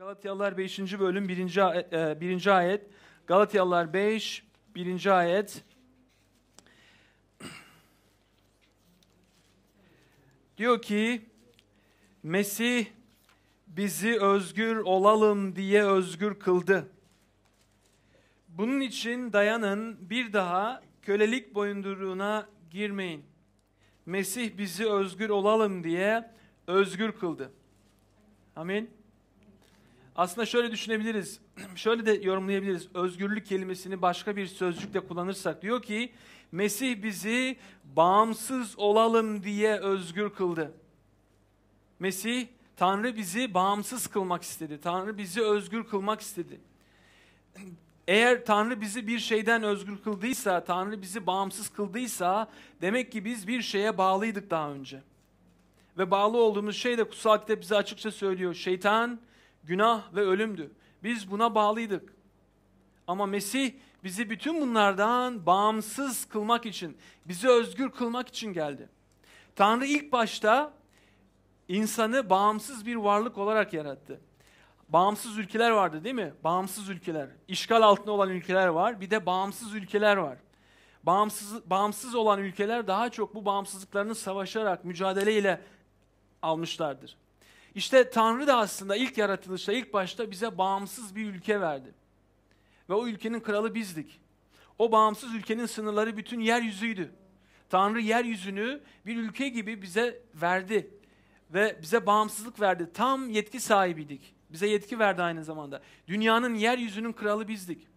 Galatyalılar 5. bölüm 1. E, e, birinci ayet. Galatyalılar 5 1. ayet. Diyor ki Mesih bizi özgür olalım diye özgür kıldı. Bunun için dayanın bir daha kölelik boyunduruğuna girmeyin. Mesih bizi özgür olalım diye özgür kıldı. Amin. Aslında şöyle düşünebiliriz, şöyle de yorumlayabiliriz. Özgürlük kelimesini başka bir sözcükle kullanırsak diyor ki, Mesih bizi bağımsız olalım diye özgür kıldı. Mesih, Tanrı bizi bağımsız kılmak istedi. Tanrı bizi özgür kılmak istedi. Eğer Tanrı bizi bir şeyden özgür kıldıysa, Tanrı bizi bağımsız kıldıysa demek ki biz bir şeye bağlıydık daha önce. Ve bağlı olduğumuz şey de kutsal kitap bize açıkça söylüyor. Şeytan günah ve ölümdü. Biz buna bağlıydık. Ama Mesih bizi bütün bunlardan bağımsız kılmak için, bizi özgür kılmak için geldi. Tanrı ilk başta insanı bağımsız bir varlık olarak yarattı. Bağımsız ülkeler vardı değil mi? Bağımsız ülkeler. İşgal altında olan ülkeler var. Bir de bağımsız ülkeler var. Bağımsız, bağımsız olan ülkeler daha çok bu bağımsızlıklarını savaşarak, mücadeleyle almışlardır. İşte Tanrı da aslında ilk yaratılışta, ilk başta bize bağımsız bir ülke verdi. Ve o ülkenin kralı bizdik. O bağımsız ülkenin sınırları bütün yeryüzüydü. Tanrı yeryüzünü bir ülke gibi bize verdi. Ve bize bağımsızlık verdi. Tam yetki sahibiydik. Bize yetki verdi aynı zamanda. Dünyanın yeryüzünün kralı bizdik.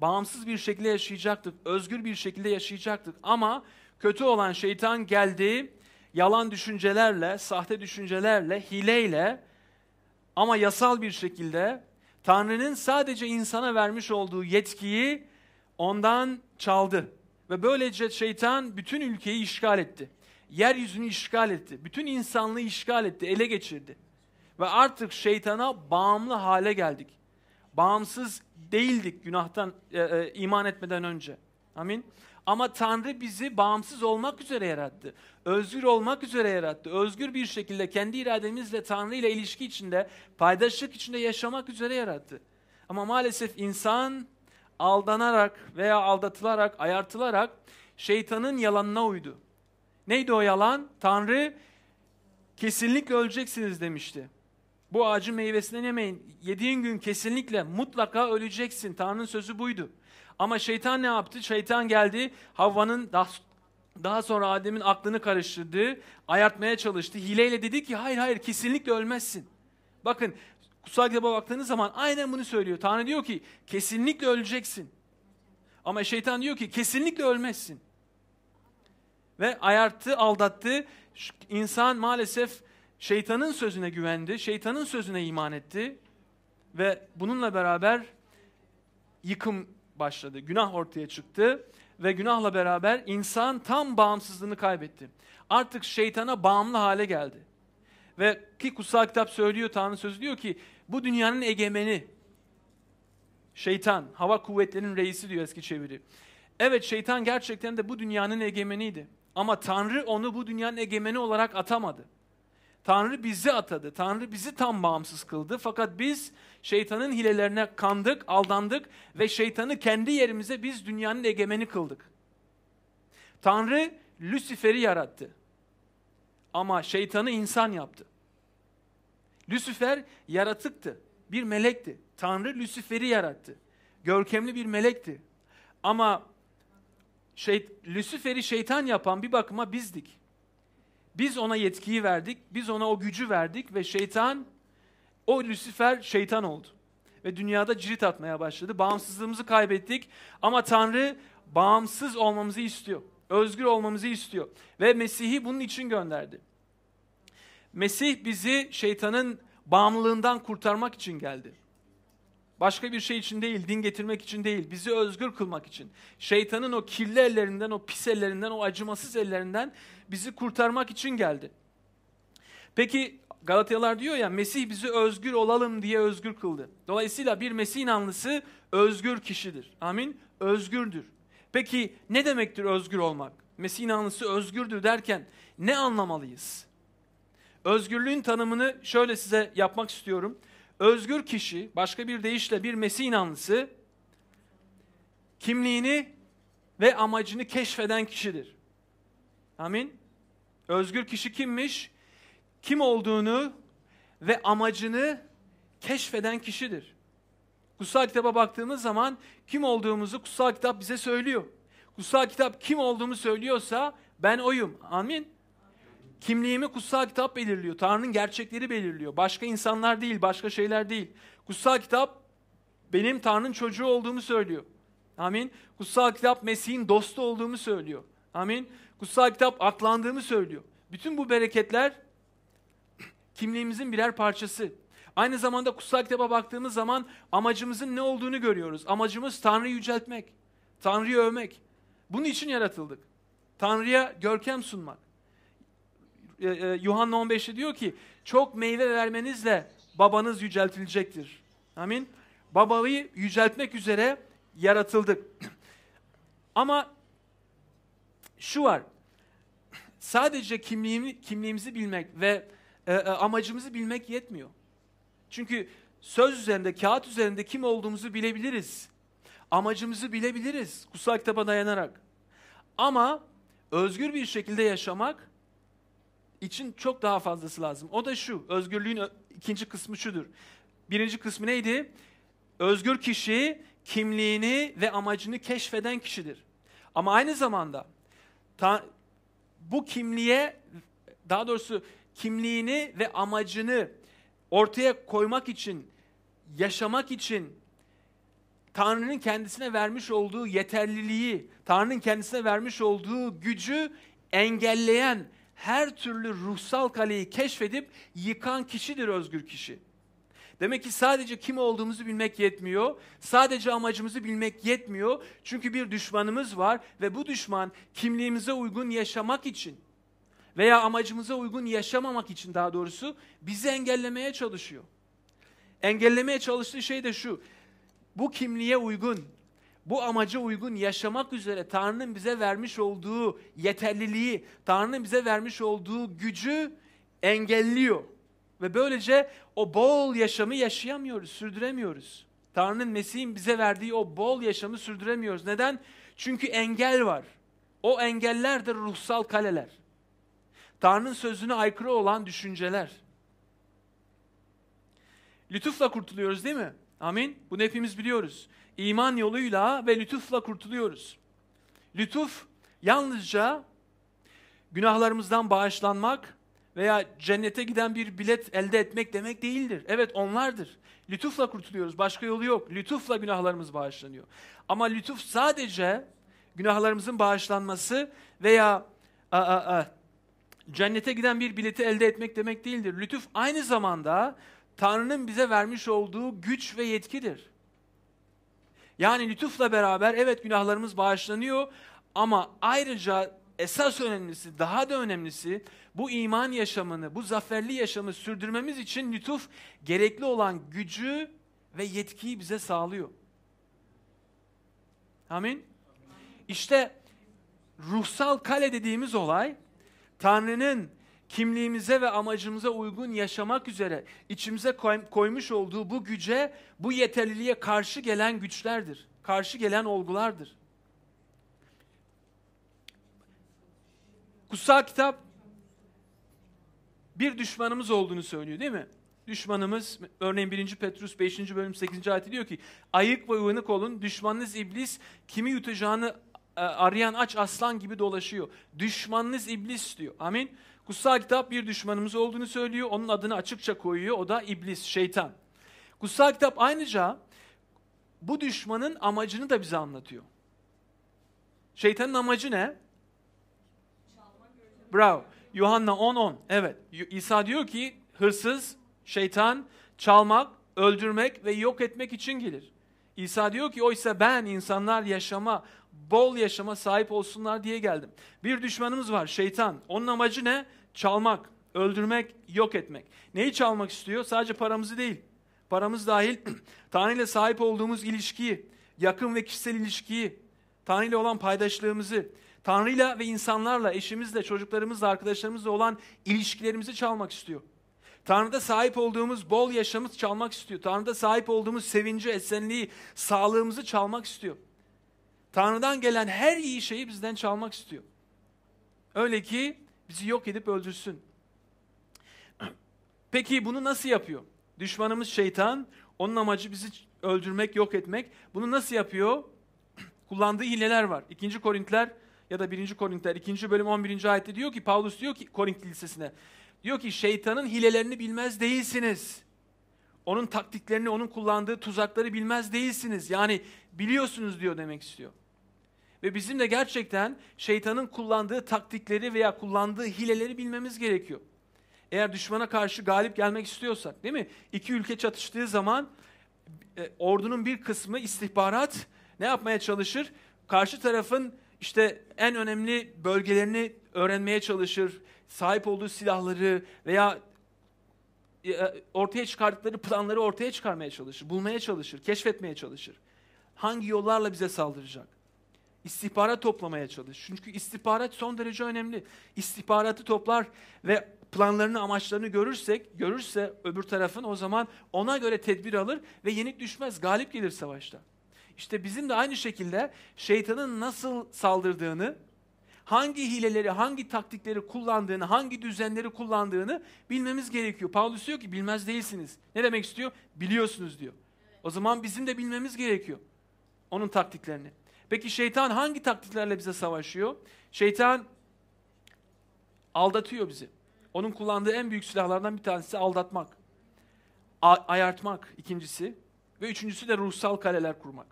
Bağımsız bir şekilde yaşayacaktık. Özgür bir şekilde yaşayacaktık. Ama kötü olan şeytan geldi yalan düşüncelerle, sahte düşüncelerle, hileyle ama yasal bir şekilde Tanrı'nın sadece insana vermiş olduğu yetkiyi ondan çaldı. Ve böylece şeytan bütün ülkeyi işgal etti. Yeryüzünü işgal etti. Bütün insanlığı işgal etti, ele geçirdi. Ve artık şeytana bağımlı hale geldik. Bağımsız değildik günahtan e, e, iman etmeden önce. Amin. Ama Tanrı bizi bağımsız olmak üzere yarattı. Özgür olmak üzere yarattı. Özgür bir şekilde kendi irademizle Tanrı ile ilişki içinde, paydaşlık içinde yaşamak üzere yarattı. Ama maalesef insan aldanarak veya aldatılarak, ayartılarak şeytanın yalanına uydu. Neydi o yalan? Tanrı kesinlikle öleceksiniz demişti. Bu ağacın meyvesinden yemeyin. Yediğin gün kesinlikle mutlaka öleceksin. Tanrı'nın sözü buydu. Ama şeytan ne yaptı? Şeytan geldi Havva'nın daha, daha sonra Adem'in aklını karıştırdı, ayartmaya çalıştı. Hileyle dedi ki hayır hayır kesinlikle ölmezsin. Bakın kutsal kitaba baktığınız zaman aynen bunu söylüyor. Tanrı diyor ki kesinlikle öleceksin. Ama şeytan diyor ki kesinlikle ölmezsin. Ve ayarttı, aldattı. İnsan maalesef şeytanın sözüne güvendi, şeytanın sözüne iman etti. Ve bununla beraber yıkım başladı. Günah ortaya çıktı ve günahla beraber insan tam bağımsızlığını kaybetti. Artık şeytana bağımlı hale geldi. Ve ki kutsal kitap söylüyor Tanrı sözü diyor ki bu dünyanın egemeni şeytan, hava kuvvetlerinin reisi diyor eski çeviri. Evet şeytan gerçekten de bu dünyanın egemeniydi. Ama Tanrı onu bu dünyanın egemeni olarak atamadı. Tanrı bizi atadı. Tanrı bizi tam bağımsız kıldı. Fakat biz Şeytanın hilelerine kandık, aldandık ve şeytanı kendi yerimize biz dünyanın egemeni kıldık. Tanrı Lüsifer'i yarattı. Ama şeytanı insan yaptı. Lüsifer yaratıktı. Bir melekti. Tanrı Lüsifer'i yarattı. Görkemli bir melekti. Ama şey, Lüsifer'i şeytan yapan bir bakıma bizdik. Biz ona yetkiyi verdik, biz ona o gücü verdik ve şeytan o Lucifer şeytan oldu. Ve dünyada cirit atmaya başladı. Bağımsızlığımızı kaybettik ama Tanrı bağımsız olmamızı istiyor. Özgür olmamızı istiyor. Ve Mesih'i bunun için gönderdi. Mesih bizi şeytanın bağımlılığından kurtarmak için geldi. Başka bir şey için değil, din getirmek için değil, bizi özgür kılmak için. Şeytanın o kirli ellerinden, o pis ellerinden, o acımasız ellerinden bizi kurtarmak için geldi. Peki Galatyalar diyor ya Mesih bizi özgür olalım diye özgür kıldı. Dolayısıyla bir Mesih inanlısı özgür kişidir. Amin. Özgürdür. Peki ne demektir özgür olmak? Mesih inanlısı özgürdür derken ne anlamalıyız? Özgürlüğün tanımını şöyle size yapmak istiyorum. Özgür kişi, başka bir deyişle bir Mesih inanlısı, kimliğini ve amacını keşfeden kişidir. Amin. Özgür kişi kimmiş? kim olduğunu ve amacını keşfeden kişidir. Kutsal kitaba baktığımız zaman kim olduğumuzu kutsal kitap bize söylüyor. Kutsal kitap kim olduğumu söylüyorsa ben oyum. Amin. Kimliğimi kutsal kitap belirliyor. Tanrı'nın gerçekleri belirliyor. Başka insanlar değil, başka şeyler değil. Kutsal kitap benim Tanrı'nın çocuğu olduğumu söylüyor. Amin. Kutsal kitap Mesih'in dostu olduğumu söylüyor. Amin. Kutsal kitap atlandığımı söylüyor. Bütün bu bereketler kimliğimizin birer parçası. Aynı zamanda kutsal kitaba baktığımız zaman amacımızın ne olduğunu görüyoruz. Amacımız Tanrı'yı yüceltmek, Tanrı'yı övmek. Bunun için yaratıldık. Tanrı'ya görkem sunmak. E, e, Yuhanna 15'te diyor ki, çok meyve vermenizle babanız yüceltilecektir. Amin. Babayı yüceltmek üzere yaratıldık. Ama şu var, sadece kimliğimi, kimliğimizi bilmek ve e, e, amacımızı bilmek yetmiyor. Çünkü söz üzerinde, kağıt üzerinde kim olduğumuzu bilebiliriz. Amacımızı bilebiliriz kutsal kitaba dayanarak. Ama özgür bir şekilde yaşamak için çok daha fazlası lazım. O da şu, özgürlüğün ikinci kısmı şudur. Birinci kısmı neydi? Özgür kişi kimliğini ve amacını keşfeden kişidir. Ama aynı zamanda ta, bu kimliğe daha doğrusu kimliğini ve amacını ortaya koymak için, yaşamak için Tanrı'nın kendisine vermiş olduğu yeterliliği, Tanrı'nın kendisine vermiş olduğu gücü engelleyen her türlü ruhsal kaleyi keşfedip yıkan kişidir özgür kişi. Demek ki sadece kim olduğumuzu bilmek yetmiyor. Sadece amacımızı bilmek yetmiyor. Çünkü bir düşmanımız var ve bu düşman kimliğimize uygun yaşamak için, veya amacımıza uygun yaşamamak için daha doğrusu bizi engellemeye çalışıyor. Engellemeye çalıştığı şey de şu. Bu kimliğe uygun, bu amaca uygun yaşamak üzere Tanrı'nın bize vermiş olduğu yeterliliği, Tanrı'nın bize vermiş olduğu gücü engelliyor. Ve böylece o bol yaşamı yaşayamıyoruz, sürdüremiyoruz. Tanrı'nın Mesih'in bize verdiği o bol yaşamı sürdüremiyoruz. Neden? Çünkü engel var. O engeller de ruhsal kaleler. Tanrı'nın sözüne aykırı olan düşünceler. Lütufla kurtuluyoruz değil mi? Amin. Bunu hepimiz biliyoruz. İman yoluyla ve lütufla kurtuluyoruz. Lütuf yalnızca günahlarımızdan bağışlanmak veya cennete giden bir bilet elde etmek demek değildir. Evet onlardır. Lütufla kurtuluyoruz. Başka yolu yok. Lütufla günahlarımız bağışlanıyor. Ama lütuf sadece günahlarımızın bağışlanması veya a, a, a, cennete giden bir bileti elde etmek demek değildir. Lütuf aynı zamanda Tanrı'nın bize vermiş olduğu güç ve yetkidir. Yani lütufla beraber evet günahlarımız bağışlanıyor ama ayrıca esas önemlisi, daha da önemlisi bu iman yaşamını, bu zaferli yaşamı sürdürmemiz için lütuf gerekli olan gücü ve yetkiyi bize sağlıyor. Amin. İşte ruhsal kale dediğimiz olay Tanrı'nın kimliğimize ve amacımıza uygun yaşamak üzere içimize koymuş olduğu bu güce, bu yeterliliğe karşı gelen güçlerdir. Karşı gelen olgulardır. Kutsal kitap bir düşmanımız olduğunu söylüyor değil mi? Düşmanımız örneğin 1. Petrus 5. bölüm 8. ayet diyor ki ayık ve uyanık olun düşmanınız iblis kimi yutacağını e, arayan aç aslan gibi dolaşıyor. Düşmanınız iblis diyor. Amin. Kutsal kitap bir düşmanımız olduğunu söylüyor. Onun adını açıkça koyuyor. O da iblis, şeytan. Kutsal kitap ayrıca bu düşmanın amacını da bize anlatıyor. Şeytanın amacı ne? Bravo. Yuhanna 10.10. Evet. İsa diyor ki hırsız, şeytan, çalmak, öldürmek ve yok etmek için gelir. İsa diyor ki oysa ben insanlar yaşama, bol yaşama sahip olsunlar diye geldim. Bir düşmanımız var şeytan. Onun amacı ne? Çalmak, öldürmek, yok etmek. Neyi çalmak istiyor? Sadece paramızı değil. Paramız dahil Tanrı ile sahip olduğumuz ilişkiyi, yakın ve kişisel ilişkiyi, Tanrı ile olan paydaşlığımızı, Tanrı'yla ve insanlarla, eşimizle, çocuklarımızla, arkadaşlarımızla olan ilişkilerimizi çalmak istiyor. Tanrı'da sahip olduğumuz bol yaşamı çalmak istiyor. Tanrı'da sahip olduğumuz sevinci, esenliği, sağlığımızı çalmak istiyor. Tanrı'dan gelen her iyi şeyi bizden çalmak istiyor. Öyle ki bizi yok edip öldürsün. Peki bunu nasıl yapıyor? Düşmanımız şeytan, onun amacı bizi öldürmek, yok etmek. Bunu nasıl yapıyor? Kullandığı hileler var. 2. Korintiler ya da 1. Korintiler 2. bölüm 11. ayette diyor ki Paulus diyor ki Korint kilisesine Diyor ki şeytanın hilelerini bilmez değilsiniz. Onun taktiklerini, onun kullandığı tuzakları bilmez değilsiniz. Yani biliyorsunuz diyor demek istiyor. Ve bizim de gerçekten şeytanın kullandığı taktikleri veya kullandığı hileleri bilmemiz gerekiyor. Eğer düşmana karşı galip gelmek istiyorsak değil mi? İki ülke çatıştığı zaman e, ordunun bir kısmı istihbarat ne yapmaya çalışır? Karşı tarafın işte en önemli bölgelerini öğrenmeye çalışır, sahip olduğu silahları veya e, e, ortaya çıkardıkları planları ortaya çıkarmaya çalışır, bulmaya çalışır, keşfetmeye çalışır. Hangi yollarla bize saldıracak? İstihbarat toplamaya çalışır. Çünkü istihbarat son derece önemli. İstihbaratı toplar ve planlarını, amaçlarını görürsek, görürse öbür tarafın o zaman ona göre tedbir alır ve yenik düşmez, galip gelir savaşta. İşte bizim de aynı şekilde şeytanın nasıl saldırdığını, hangi hileleri, hangi taktikleri kullandığını, hangi düzenleri kullandığını bilmemiz gerekiyor. Paulus diyor ki bilmez değilsiniz. Ne demek istiyor? Biliyorsunuz diyor. O zaman bizim de bilmemiz gerekiyor onun taktiklerini. Peki şeytan hangi taktiklerle bize savaşıyor? Şeytan aldatıyor bizi. Onun kullandığı en büyük silahlardan bir tanesi aldatmak. A- ayartmak ikincisi ve üçüncüsü de ruhsal kaleler kurmak.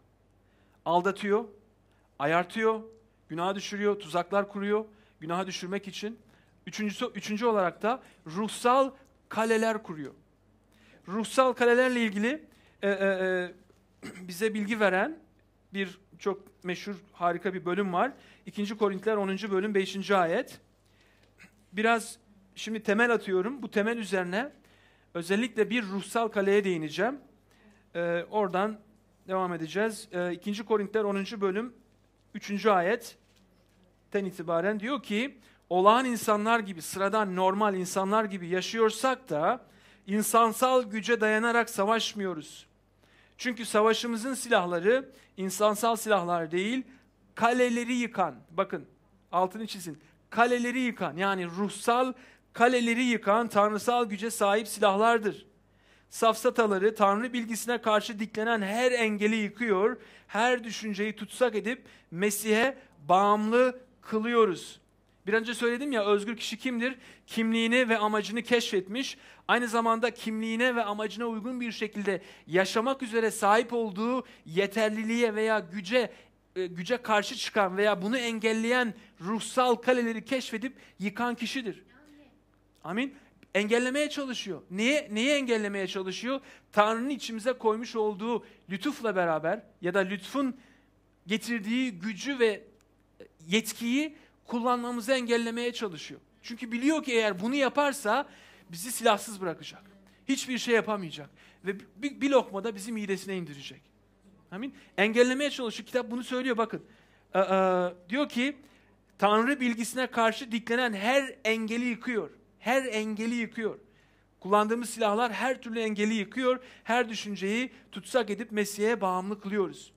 Aldatıyor, ayartıyor, Günaha düşürüyor, tuzaklar kuruyor günaha düşürmek için. Üçüncüsü, üçüncü olarak da ruhsal kaleler kuruyor. Ruhsal kalelerle ilgili e, e, e, bize bilgi veren bir çok meşhur harika bir bölüm var. 2. Korintiler 10. bölüm 5. ayet. Biraz şimdi temel atıyorum. Bu temel üzerine özellikle bir ruhsal kaleye değineceğim. Ee, oradan devam edeceğiz. Ee, 2. Korintiler 10. bölüm 3. ayet. 10'ten itibaren diyor ki olağan insanlar gibi, sıradan normal insanlar gibi yaşıyorsak da insansal güce dayanarak savaşmıyoruz. Çünkü savaşımızın silahları insansal silahlar değil, kaleleri yıkan. Bakın altını çizin. Kaleleri yıkan yani ruhsal kaleleri yıkan tanrısal güce sahip silahlardır. Safsataları tanrı bilgisine karşı diklenen her engeli yıkıyor, her düşünceyi tutsak edip Mesih'e bağımlı kılıyoruz. Bir önce söyledim ya özgür kişi kimdir? Kimliğini ve amacını keşfetmiş, aynı zamanda kimliğine ve amacına uygun bir şekilde yaşamak üzere sahip olduğu yeterliliğe veya güce e, güce karşı çıkan veya bunu engelleyen ruhsal kaleleri keşfedip yıkan kişidir. Amin. Engellemeye çalışıyor. Niye? Neyi engellemeye çalışıyor? Tanrı'nın içimize koymuş olduğu lütufla beraber ya da lütfun getirdiği gücü ve yetkiyi kullanmamızı engellemeye çalışıyor. Çünkü biliyor ki eğer bunu yaparsa bizi silahsız bırakacak. Hiçbir şey yapamayacak. Ve bir, bir da bizi midesine indirecek. Amin. Engellemeye çalışıyor. Kitap bunu söylüyor bakın. Ee, e, diyor ki Tanrı bilgisine karşı diklenen her engeli yıkıyor. Her engeli yıkıyor. Kullandığımız silahlar her türlü engeli yıkıyor. Her düşünceyi tutsak edip Mesih'e bağımlı kılıyoruz.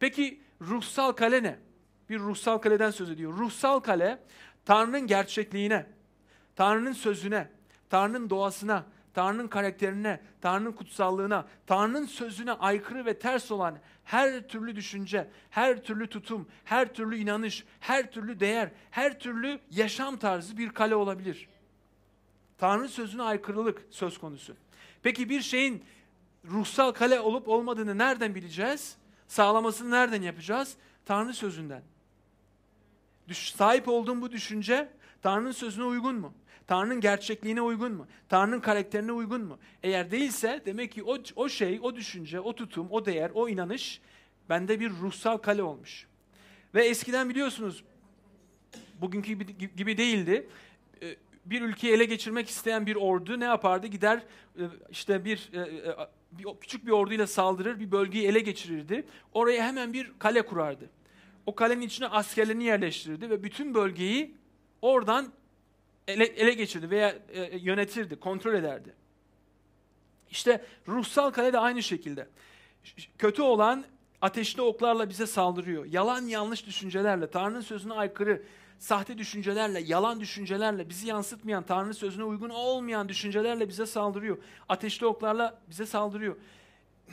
Peki ruhsal kale ne? bir ruhsal kaleden söz ediyor. Ruhsal kale Tanrı'nın gerçekliğine, Tanrı'nın sözüne, Tanrı'nın doğasına, Tanrı'nın karakterine, Tanrı'nın kutsallığına, Tanrı'nın sözüne aykırı ve ters olan her türlü düşünce, her türlü tutum, her türlü inanış, her türlü değer, her türlü yaşam tarzı bir kale olabilir. Tanrı sözüne aykırılık söz konusu. Peki bir şeyin ruhsal kale olup olmadığını nereden bileceğiz? Sağlamasını nereden yapacağız? Tanrı sözünden sahip olduğum bu düşünce Tanrı'nın sözüne uygun mu? Tanrı'nın gerçekliğine uygun mu? Tanrı'nın karakterine uygun mu? Eğer değilse demek ki o, o şey, o düşünce, o tutum, o değer, o inanış bende bir ruhsal kale olmuş. Ve eskiden biliyorsunuz bugünkü gibi değildi. Ee, bir ülkeyi ele geçirmek isteyen bir ordu ne yapardı? Gider e, işte bir, e, e, bir küçük bir orduyla saldırır, bir bölgeyi ele geçirirdi. Oraya hemen bir kale kurardı o kalenin içine askerlerini yerleştirirdi ve bütün bölgeyi oradan ele, ele geçirdi veya e, e yönetirdi, kontrol ederdi. İşte ruhsal kale de aynı şekilde. Kötü olan ateşli oklarla bize saldırıyor. Yalan yanlış düşüncelerle, Tanrı'nın sözüne aykırı, sahte düşüncelerle, yalan düşüncelerle, bizi yansıtmayan, Tanrı'nın sözüne uygun olmayan düşüncelerle bize saldırıyor. Ateşli oklarla bize saldırıyor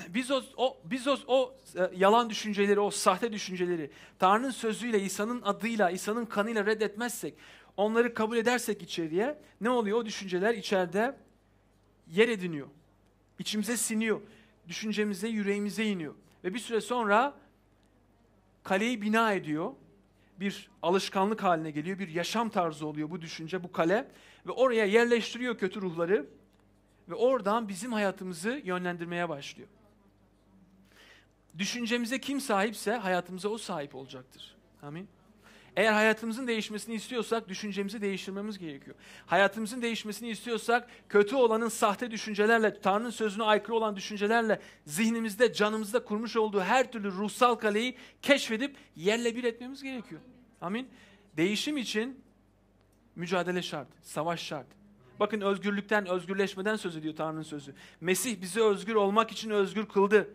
biz o, o biz o, o yalan düşünceleri, o sahte düşünceleri Tanrı'nın sözüyle, İsa'nın adıyla, İsa'nın kanıyla reddetmezsek, onları kabul edersek içeriye ne oluyor? O düşünceler içeride yer ediniyor. İçimize siniyor. Düşüncemize, yüreğimize iniyor. Ve bir süre sonra kaleyi bina ediyor. Bir alışkanlık haline geliyor. Bir yaşam tarzı oluyor bu düşünce, bu kale. Ve oraya yerleştiriyor kötü ruhları. Ve oradan bizim hayatımızı yönlendirmeye başlıyor. Düşüncemize kim sahipse hayatımıza o sahip olacaktır. Amin. Eğer hayatımızın değişmesini istiyorsak düşüncemizi değiştirmemiz gerekiyor. Hayatımızın değişmesini istiyorsak kötü olanın sahte düşüncelerle, Tanrı'nın sözüne aykırı olan düşüncelerle zihnimizde, canımızda kurmuş olduğu her türlü ruhsal kaleyi keşfedip yerle bir etmemiz gerekiyor. Amin. Değişim için mücadele şart, savaş şart. Bakın özgürlükten, özgürleşmeden söz ediyor Tanrı'nın sözü. Mesih bizi özgür olmak için özgür kıldı.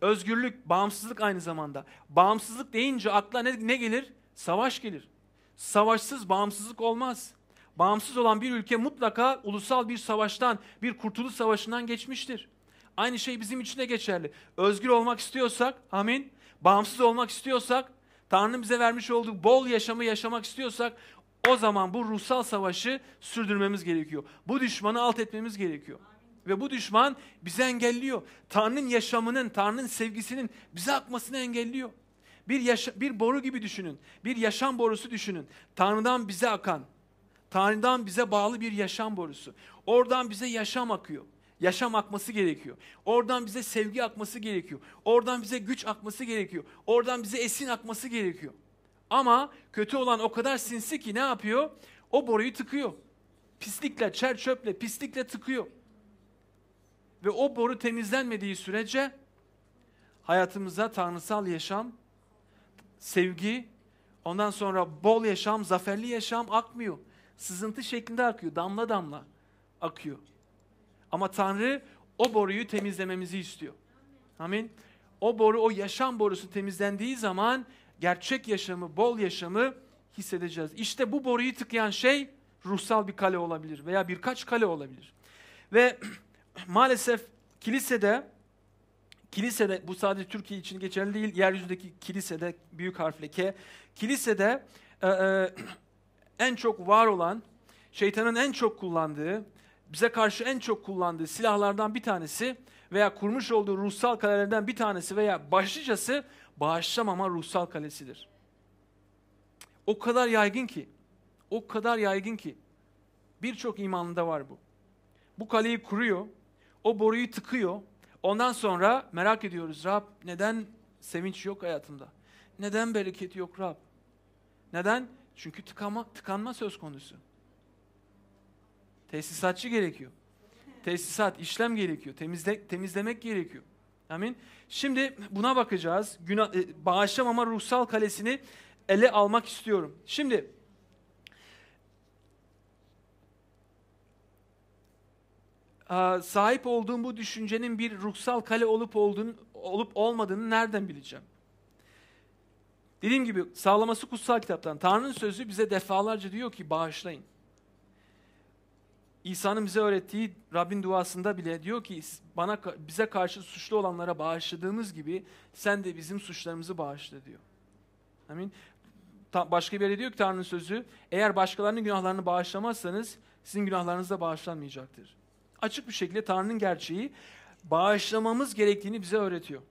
Özgürlük, bağımsızlık aynı zamanda. Bağımsızlık deyince akla ne, ne gelir? Savaş gelir. Savaşsız bağımsızlık olmaz. Bağımsız olan bir ülke mutlaka ulusal bir savaştan, bir kurtuluş savaşından geçmiştir. Aynı şey bizim için de geçerli. Özgür olmak istiyorsak, amin, bağımsız olmak istiyorsak, Tanrı'nın bize vermiş olduğu bol yaşamı yaşamak istiyorsak, o zaman bu ruhsal savaşı sürdürmemiz gerekiyor. Bu düşmanı alt etmemiz gerekiyor. Ve bu düşman bizi engelliyor. Tanrı'nın yaşamının, Tanrı'nın sevgisinin bize akmasını engelliyor. Bir, yaşa, bir boru gibi düşünün. Bir yaşam borusu düşünün. Tanrı'dan bize akan, Tanrı'dan bize bağlı bir yaşam borusu. Oradan bize yaşam akıyor. Yaşam akması gerekiyor. Oradan bize sevgi akması gerekiyor. Oradan bize güç akması gerekiyor. Oradan bize esin akması gerekiyor. Ama kötü olan o kadar sinsi ki ne yapıyor? O boruyu tıkıyor. Pislikle, çer çöple, pislikle tıkıyor ve o boru temizlenmediği sürece hayatımıza tanrısal yaşam, sevgi, ondan sonra bol yaşam, zaferli yaşam akmıyor. Sızıntı şeklinde akıyor, damla damla akıyor. Ama Tanrı o boruyu temizlememizi istiyor. Amin. O boru, o yaşam borusu temizlendiği zaman gerçek yaşamı, bol yaşamı hissedeceğiz. İşte bu boruyu tıkayan şey ruhsal bir kale olabilir veya birkaç kale olabilir. Ve maalesef kilisede kilisede bu sadece Türkiye için geçerli değil. Yeryüzündeki kilisede büyük harfle K. Kilisede e, e, en çok var olan şeytanın en çok kullandığı, bize karşı en çok kullandığı silahlardan bir tanesi veya kurmuş olduğu ruhsal kalelerden bir tanesi veya başlıcası bağışlamama ruhsal kalesidir. O kadar yaygın ki, o kadar yaygın ki birçok imanında var bu. Bu kaleyi kuruyor, o boruyu tıkıyor. Ondan sonra merak ediyoruz Rab neden sevinç yok hayatımda? Neden bereket yok Rab? Neden? Çünkü tıkama, tıkanma söz konusu. Tesisatçı gerekiyor. Tesisat, işlem gerekiyor. Temizle, temizlemek gerekiyor. Amin. Şimdi buna bakacağız. Günah, e, bağışlamama ruhsal kalesini ele almak istiyorum. Şimdi sahip olduğum bu düşüncenin bir ruhsal kale olup olduğunu, olup olmadığını nereden bileceğim? Dediğim gibi sağlaması kutsal kitaptan. Tanrı'nın sözü bize defalarca diyor ki bağışlayın. İsa'nın bize öğrettiği Rabbin duasında bile diyor ki bana bize karşı suçlu olanlara bağışladığımız gibi sen de bizim suçlarımızı bağışla diyor. Amin. başka bir yere diyor ki Tanrı'nın sözü eğer başkalarının günahlarını bağışlamazsanız sizin günahlarınız da bağışlanmayacaktır açık bir şekilde Tanrı'nın gerçeği bağışlamamız gerektiğini bize öğretiyor.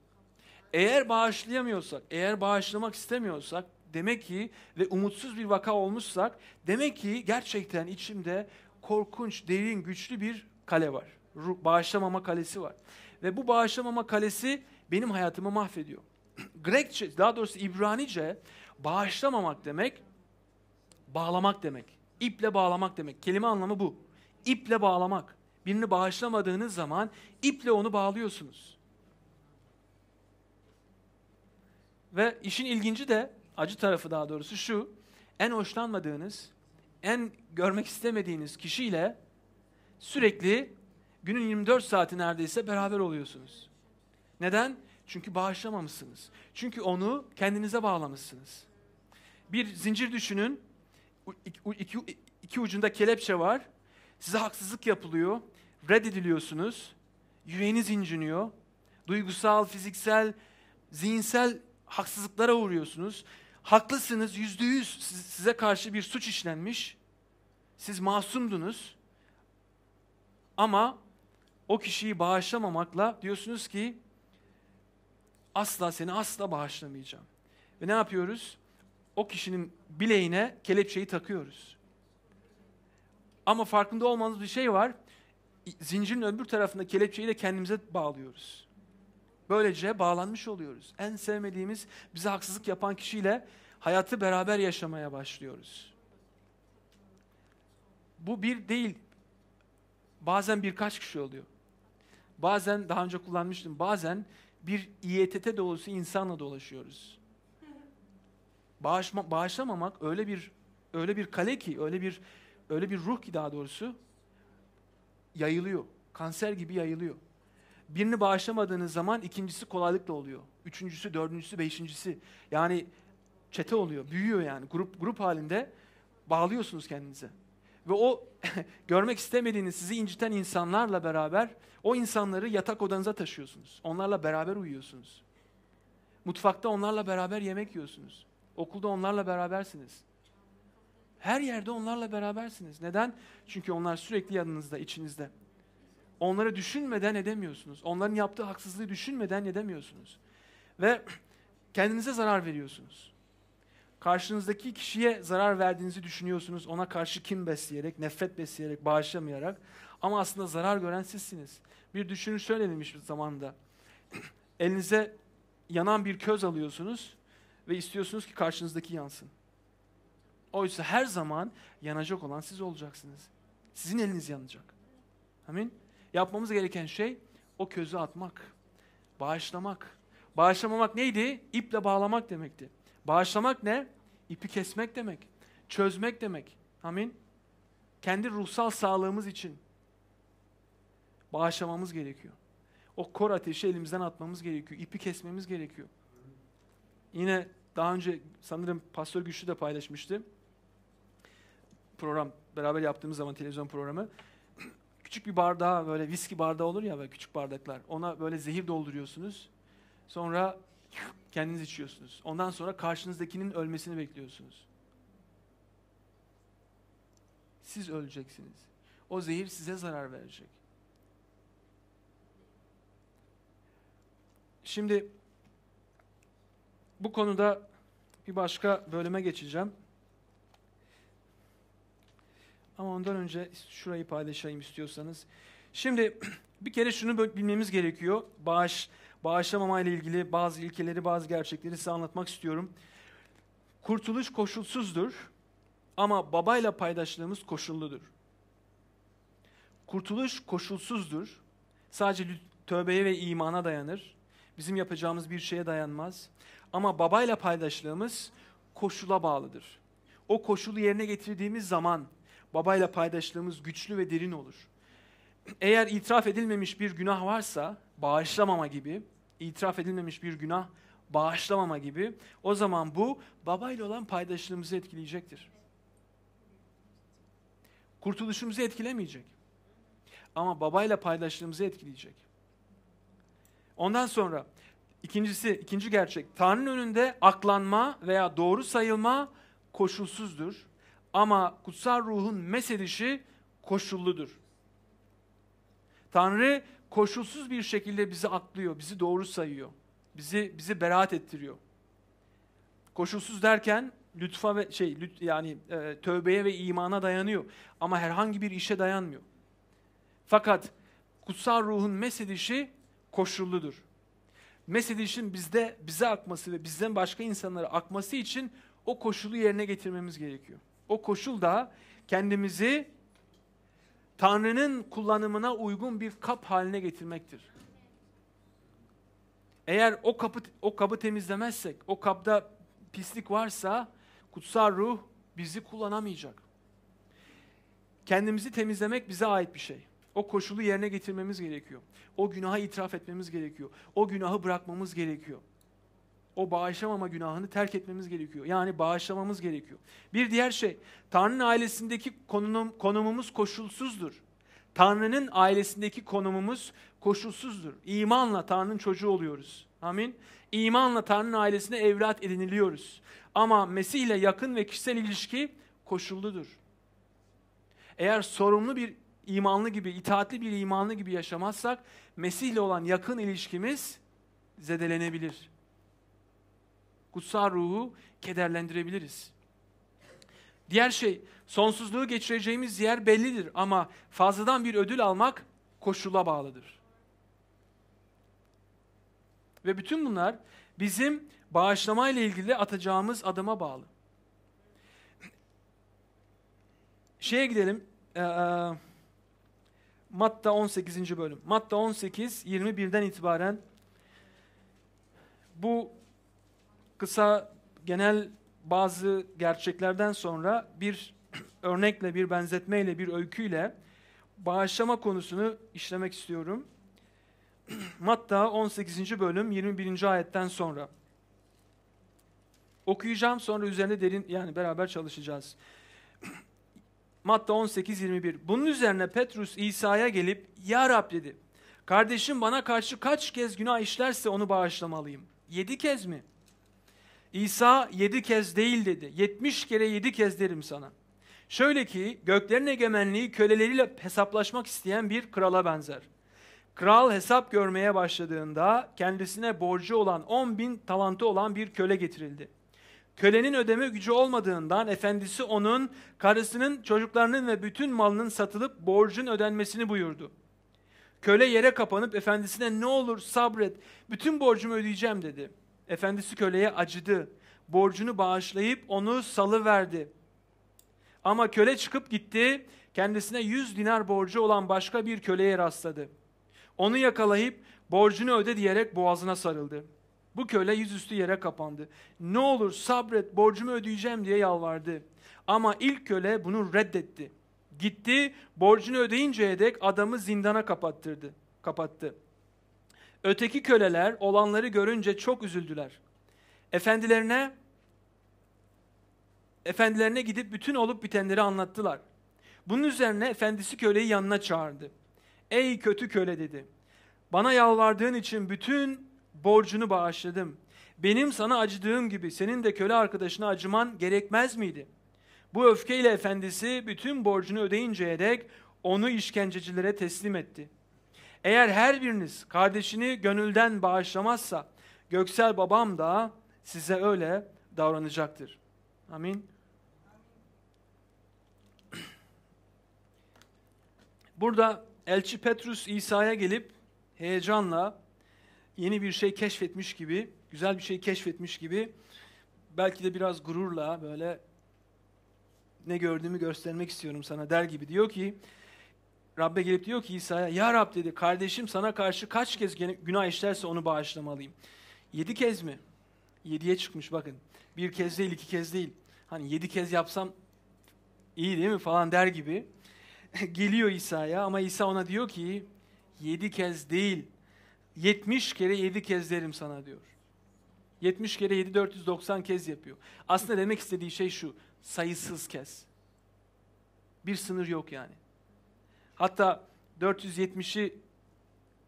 Eğer bağışlayamıyorsak, eğer bağışlamak istemiyorsak demek ki ve umutsuz bir vaka olmuşsak demek ki gerçekten içimde korkunç, derin, güçlü bir kale var. Ruh, bağışlamama kalesi var. Ve bu bağışlamama kalesi benim hayatımı mahvediyor. Grekçe, daha doğrusu İbranice bağışlamamak demek bağlamak demek. İple bağlamak demek. Kelime anlamı bu. İple bağlamak birini bağışlamadığınız zaman iple onu bağlıyorsunuz. Ve işin ilginci de, acı tarafı daha doğrusu şu, en hoşlanmadığınız, en görmek istemediğiniz kişiyle sürekli günün 24 saati neredeyse beraber oluyorsunuz. Neden? Çünkü bağışlamamışsınız. Çünkü onu kendinize bağlamışsınız. Bir zincir düşünün, iki, iki, iki ucunda kelepçe var, size haksızlık yapılıyor, reddediliyorsunuz. Yüreğiniz inciniyor. Duygusal, fiziksel, zihinsel haksızlıklara uğruyorsunuz. Haklısınız, yüzde yüz size karşı bir suç işlenmiş. Siz masumdunuz. Ama o kişiyi bağışlamamakla diyorsunuz ki asla seni asla bağışlamayacağım. Ve ne yapıyoruz? O kişinin bileğine kelepçeyi takıyoruz. Ama farkında olmanız bir şey var zincirin öbür tarafında kelepçeyi de kendimize bağlıyoruz. Böylece bağlanmış oluyoruz. En sevmediğimiz, bize haksızlık yapan kişiyle hayatı beraber yaşamaya başlıyoruz. Bu bir değil. Bazen birkaç kişi oluyor. Bazen, daha önce kullanmıştım, bazen bir İETT dolusu insanla dolaşıyoruz. Bağışma, bağışlamamak öyle bir öyle bir kale ki, öyle bir öyle bir ruh ki daha doğrusu yayılıyor. Kanser gibi yayılıyor. Birini bağışlamadığınız zaman ikincisi kolaylıkla oluyor. Üçüncüsü, dördüncüsü, beşincisi. Yani çete oluyor, büyüyor yani. Grup grup halinde bağlıyorsunuz kendinize. Ve o görmek istemediğiniz sizi inciten insanlarla beraber o insanları yatak odanıza taşıyorsunuz. Onlarla beraber uyuyorsunuz. Mutfakta onlarla beraber yemek yiyorsunuz. Okulda onlarla berabersiniz. Her yerde onlarla berabersiniz. Neden? Çünkü onlar sürekli yanınızda, içinizde. Onları düşünmeden edemiyorsunuz. Onların yaptığı haksızlığı düşünmeden edemiyorsunuz. Ve kendinize zarar veriyorsunuz. Karşınızdaki kişiye zarar verdiğinizi düşünüyorsunuz. Ona karşı kin besleyerek, nefret besleyerek, bağışlamayarak. Ama aslında zarar gören sizsiniz. Bir düşünür şöyle demiş zamanında. Elinize yanan bir köz alıyorsunuz ve istiyorsunuz ki karşınızdaki yansın. Oysa her zaman yanacak olan siz olacaksınız. Sizin eliniz yanacak. Amin. Yapmamız gereken şey o közü atmak. Bağışlamak. Bağışlamamak neydi? İple bağlamak demekti. Bağışlamak ne? İpi kesmek demek. Çözmek demek. Amin. Kendi ruhsal sağlığımız için bağışlamamız gerekiyor. O kor ateşi elimizden atmamız gerekiyor. İpi kesmemiz gerekiyor. Yine daha önce sanırım Pastör Güçlü de paylaşmıştı program beraber yaptığımız zaman televizyon programı küçük bir bardağa böyle viski bardağı olur ya böyle küçük bardaklar. Ona böyle zehir dolduruyorsunuz. Sonra kendiniz içiyorsunuz. Ondan sonra karşınızdakinin ölmesini bekliyorsunuz. Siz öleceksiniz. O zehir size zarar verecek. Şimdi bu konuda bir başka bölüme geçeceğim. Ama ondan önce şurayı paylaşayım istiyorsanız. Şimdi bir kere şunu bilmemiz gerekiyor. Bağış, bağışlamama ile ilgili bazı ilkeleri, bazı gerçekleri size anlatmak istiyorum. Kurtuluş koşulsuzdur ama babayla paylaştığımız koşulludur. Kurtuluş koşulsuzdur. Sadece tövbeye ve imana dayanır. Bizim yapacağımız bir şeye dayanmaz. Ama babayla paylaştığımız koşula bağlıdır. O koşulu yerine getirdiğimiz zaman babayla paydaşlığımız güçlü ve derin olur. Eğer itiraf edilmemiş bir günah varsa, bağışlamama gibi, itiraf edilmemiş bir günah, bağışlamama gibi, o zaman bu babayla olan paydaşlığımızı etkileyecektir. Kurtuluşumuzu etkilemeyecek. Ama babayla paydaşlığımızı etkileyecek. Ondan sonra ikincisi, ikinci gerçek. Tanrı'nın önünde aklanma veya doğru sayılma koşulsuzdur. Ama kutsal ruhun mesedişi koşulludur. Tanrı koşulsuz bir şekilde bizi aklıyor, bizi doğru sayıyor. Bizi bizi beraat ettiriyor. Koşulsuz derken lütfa ve şey lüt, yani e, tövbeye ve imana dayanıyor ama herhangi bir işe dayanmıyor. Fakat kutsal ruhun mesedişi koşulludur. Mesedişin bizde bize akması ve bizden başka insanlara akması için o koşulu yerine getirmemiz gerekiyor. O koşulda kendimizi Tanrı'nın kullanımına uygun bir kap haline getirmektir. Eğer o kapı o kabı temizlemezsek, o kapta pislik varsa kutsal ruh bizi kullanamayacak. Kendimizi temizlemek bize ait bir şey. O koşulu yerine getirmemiz gerekiyor. O günaha itiraf etmemiz gerekiyor. O günahı bırakmamız gerekiyor o bağışlamama günahını terk etmemiz gerekiyor. Yani bağışlamamız gerekiyor. Bir diğer şey, Tanrı'nın ailesindeki konum, konumumuz koşulsuzdur. Tanrı'nın ailesindeki konumumuz koşulsuzdur. İmanla Tanrı'nın çocuğu oluyoruz. Amin. İmanla Tanrı'nın ailesine evlat ediniliyoruz. Ama Mesih ile yakın ve kişisel ilişki koşulludur. Eğer sorumlu bir imanlı gibi, itaatli bir imanlı gibi yaşamazsak Mesih ile olan yakın ilişkimiz zedelenebilir kutsal ruhu kederlendirebiliriz. Diğer şey, sonsuzluğu geçireceğimiz yer bellidir ama fazladan bir ödül almak koşula bağlıdır. Ve bütün bunlar bizim bağışlamayla ilgili atacağımız adıma bağlı. Şeye gidelim. Ee, Matta 18. bölüm. Matta 18, 21'den itibaren bu kısa genel bazı gerçeklerden sonra bir örnekle, bir benzetmeyle, bir öyküyle bağışlama konusunu işlemek istiyorum. Matta 18. bölüm 21. ayetten sonra. Okuyacağım sonra üzerinde derin yani beraber çalışacağız. Matta 18:21. Bunun üzerine Petrus İsa'ya gelip Ya Rab dedi. Kardeşim bana karşı kaç kez günah işlerse onu bağışlamalıyım. Yedi kez mi?'' İsa yedi kez değil dedi. Yetmiş kere yedi kez derim sana. Şöyle ki göklerin egemenliği köleleriyle hesaplaşmak isteyen bir krala benzer. Kral hesap görmeye başladığında kendisine borcu olan on bin talantı olan bir köle getirildi. Kölenin ödeme gücü olmadığından efendisi onun, karısının, çocuklarının ve bütün malının satılıp borcun ödenmesini buyurdu. Köle yere kapanıp efendisine ne olur sabret, bütün borcumu ödeyeceğim dedi.'' Efendisi köleye acıdı. Borcunu bağışlayıp onu salı verdi. Ama köle çıkıp gitti, kendisine yüz dinar borcu olan başka bir köleye rastladı. Onu yakalayıp borcunu öde diyerek boğazına sarıldı. Bu köle yüzüstü yere kapandı. Ne olur sabret borcumu ödeyeceğim diye yalvardı. Ama ilk köle bunu reddetti. Gitti borcunu ödeyinceye dek adamı zindana kapattırdı. Kapattı. Öteki köleler olanları görünce çok üzüldüler. Efendilerine efendilerine gidip bütün olup bitenleri anlattılar. Bunun üzerine efendisi köleyi yanına çağırdı. Ey kötü köle dedi. Bana yalvardığın için bütün borcunu bağışladım. Benim sana acıdığım gibi senin de köle arkadaşına acıman gerekmez miydi? Bu öfkeyle efendisi bütün borcunu ödeyinceye dek onu işkencecilere teslim etti. Eğer her biriniz kardeşini gönülden bağışlamazsa göksel babam da size öyle davranacaktır. Amin. Burada elçi Petrus İsa'ya gelip heyecanla yeni bir şey keşfetmiş gibi, güzel bir şey keşfetmiş gibi belki de biraz gururla böyle ne gördüğümü göstermek istiyorum sana der gibi diyor ki Rabbe gelip diyor ki İsa'ya ya Rab dedi kardeşim sana karşı kaç kez günah işlerse onu bağışlamalıyım. Yedi kez mi? Yediye çıkmış bakın. Bir kez değil iki kez değil. Hani yedi kez yapsam iyi değil mi falan der gibi. Geliyor İsa'ya ama İsa ona diyor ki yedi kez değil yetmiş kere yedi kez derim sana diyor. Yetmiş kere yedi dört yüz doksan kez yapıyor. Aslında demek istediği şey şu. Sayısız kez. Bir sınır yok yani. Hatta 470'i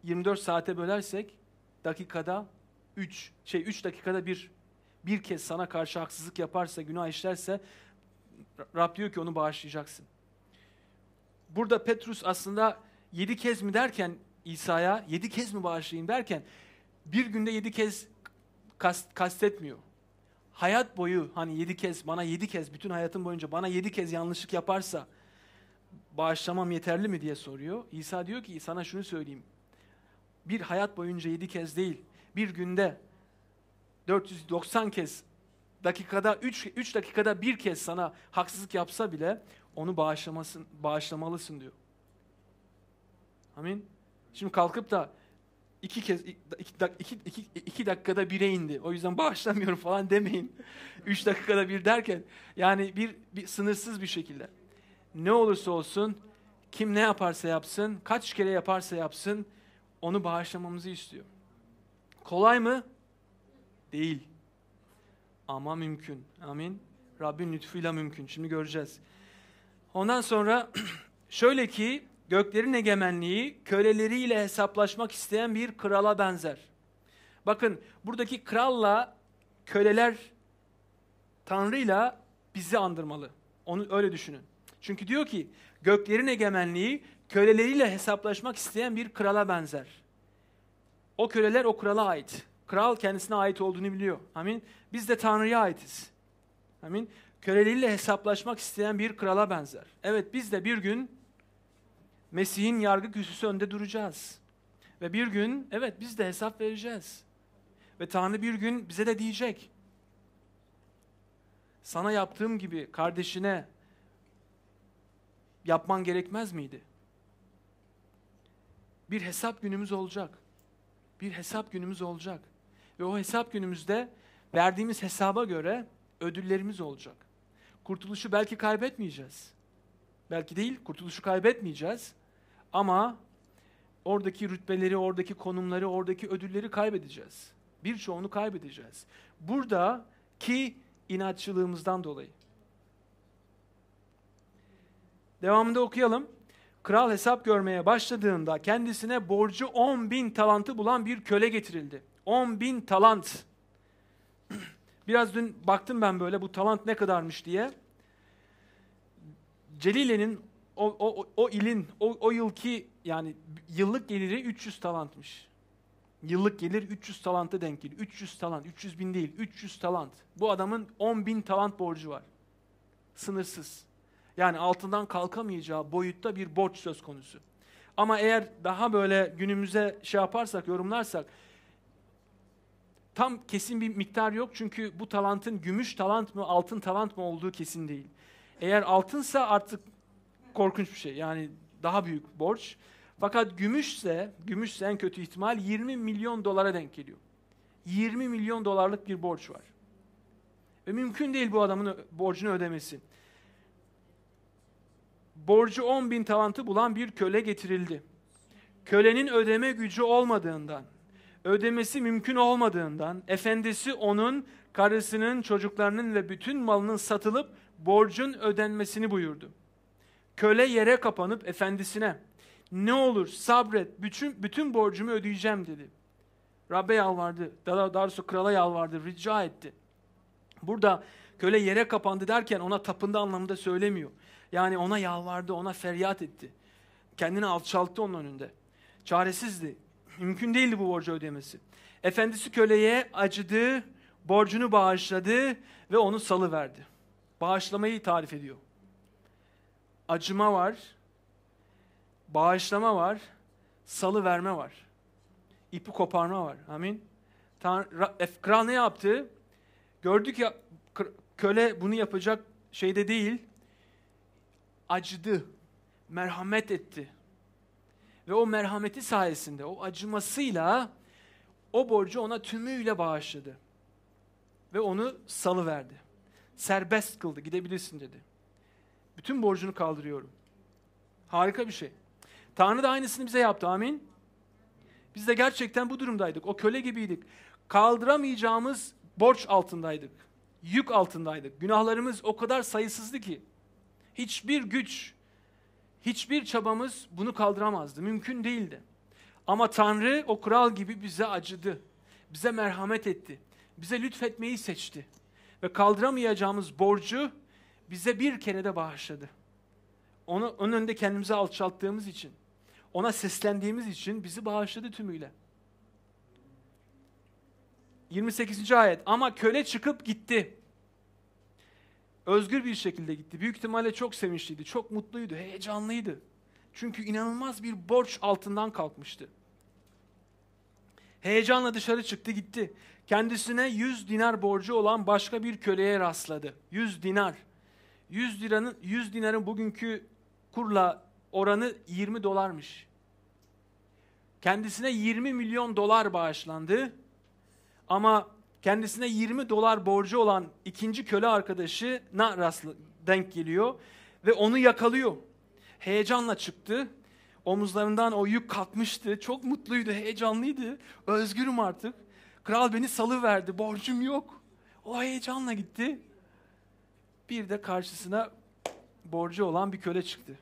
24 saate bölersek dakikada 3 şey 3 dakikada bir bir kez sana karşı haksızlık yaparsa, günah işlerse Rab diyor ki onu bağışlayacaksın. Burada Petrus aslında yedi kez mi derken İsa'ya yedi kez mi bağışlayayım derken bir günde yedi kez kast, kastetmiyor. Hayat boyu hani yedi kez bana yedi kez bütün hayatım boyunca bana yedi kez yanlışlık yaparsa bağışlamam yeterli mi diye soruyor. İsa diyor ki sana şunu söyleyeyim. Bir hayat boyunca yedi kez değil, bir günde 490 kez dakikada 3 3 dakikada bir kez sana haksızlık yapsa bile onu bağışlamasın bağışlamalısın diyor. Amin. Şimdi kalkıp da iki kez iki, iki, iki, iki dakikada bire indi. O yüzden bağışlamıyorum falan demeyin. Üç dakikada bir derken yani bir, bir sınırsız bir şekilde ne olursa olsun, kim ne yaparsa yapsın, kaç kere yaparsa yapsın onu bağışlamamızı istiyor. Kolay mı? Değil. Ama mümkün. Amin. Rabbin lütfuyla mümkün. Şimdi göreceğiz. Ondan sonra şöyle ki göklerin egemenliği köleleriyle hesaplaşmak isteyen bir krala benzer. Bakın buradaki kralla köleler Tanrı'yla bizi andırmalı. Onu öyle düşünün. Çünkü diyor ki göklerin egemenliği köleleriyle hesaplaşmak isteyen bir krala benzer. O köleler o krala ait. Kral kendisine ait olduğunu biliyor. Amin. Biz de Tanrı'ya aitiz. Amin. Köleleriyle hesaplaşmak isteyen bir krala benzer. Evet biz de bir gün Mesih'in yargı kürsüsü önünde duracağız. Ve bir gün evet biz de hesap vereceğiz. Ve Tanrı bir gün bize de diyecek. Sana yaptığım gibi kardeşine, yapman gerekmez miydi? Bir hesap günümüz olacak. Bir hesap günümüz olacak. Ve o hesap günümüzde verdiğimiz hesaba göre ödüllerimiz olacak. Kurtuluşu belki kaybetmeyeceğiz. Belki değil, kurtuluşu kaybetmeyeceğiz. Ama oradaki rütbeleri, oradaki konumları, oradaki ödülleri kaybedeceğiz. Birçoğunu kaybedeceğiz. Burada ki inatçılığımızdan dolayı. Devamında okuyalım. Kral hesap görmeye başladığında kendisine borcu 10 bin talantı bulan bir köle getirildi. 10 bin talant. Biraz dün baktım ben böyle bu talant ne kadarmış diye. Celile'nin o, o, o ilin o, o yılki yani yıllık geliri 300 talantmış. Yıllık gelir 300 talanta denk geliyor. 300 talant, 300 bin değil, 300 talant. Bu adamın 10 bin talant borcu var. Sınırsız. Yani altından kalkamayacağı boyutta bir borç söz konusu. Ama eğer daha böyle günümüze şey yaparsak, yorumlarsak tam kesin bir miktar yok çünkü bu talantın gümüş talant mı, altın talant mı olduğu kesin değil. Eğer altınsa artık korkunç bir şey. Yani daha büyük borç. Fakat gümüşse, gümüşse en kötü ihtimal 20 milyon dolara denk geliyor. 20 milyon dolarlık bir borç var. Ve mümkün değil bu adamın borcunu ödemesi borcu 10 bin talantı bulan bir köle getirildi. Kölenin ödeme gücü olmadığından, ödemesi mümkün olmadığından, efendisi onun, karısının, çocuklarının ve bütün malının satılıp borcun ödenmesini buyurdu. Köle yere kapanıp efendisine, ne olur sabret, bütün, bütün borcumu ödeyeceğim dedi. Rabbe yalvardı, daha doğrusu krala yalvardı, rica etti. Burada Köle yere kapandı derken ona tapındı anlamında söylemiyor. Yani ona yalvardı, ona feryat etti. Kendini alçalttı onun önünde. Çaresizdi. Mümkün değildi bu borcu ödemesi. Efendisi köleye acıdı, borcunu bağışladı ve onu salı verdi. Bağışlamayı tarif ediyor. Acıma var, bağışlama var, salı verme var. İpi koparma var. Amin. Tanrı, Kral ne yaptı? Gördü ki köle bunu yapacak şeyde değil, acıdı, merhamet etti. Ve o merhameti sayesinde, o acımasıyla o borcu ona tümüyle bağışladı. Ve onu salıverdi. Serbest kıldı, gidebilirsin dedi. Bütün borcunu kaldırıyorum. Harika bir şey. Tanrı da aynısını bize yaptı, amin. Biz de gerçekten bu durumdaydık. O köle gibiydik. Kaldıramayacağımız borç altındaydık yük altındaydık. Günahlarımız o kadar sayısızdı ki hiçbir güç, hiçbir çabamız bunu kaldıramazdı. Mümkün değildi. Ama Tanrı o kral gibi bize acıdı. Bize merhamet etti. Bize lütfetmeyi seçti. Ve kaldıramayacağımız borcu bize bir kere de bağışladı. Onu, onun önünde kendimizi alçalttığımız için, ona seslendiğimiz için bizi bağışladı tümüyle. 28. ayet. Ama köle çıkıp gitti. Özgür bir şekilde gitti. Büyük ihtimalle çok sevinçliydi, çok mutluydu, heyecanlıydı. Çünkü inanılmaz bir borç altından kalkmıştı. Heyecanla dışarı çıktı gitti. Kendisine 100 dinar borcu olan başka bir köleye rastladı. 100 dinar. 100 liranın 100 dinarın bugünkü kurla oranı 20 dolarmış. Kendisine 20 milyon dolar bağışlandı. Ama kendisine 20 dolar borcu olan ikinci köle arkadaşına rastlı, denk geliyor ve onu yakalıyor. Heyecanla çıktı. Omuzlarından o yük kalkmıştı. Çok mutluydu, heyecanlıydı. Özgürüm artık. Kral beni salıverdi, borcum yok. O heyecanla gitti. Bir de karşısına borcu olan bir köle çıktı.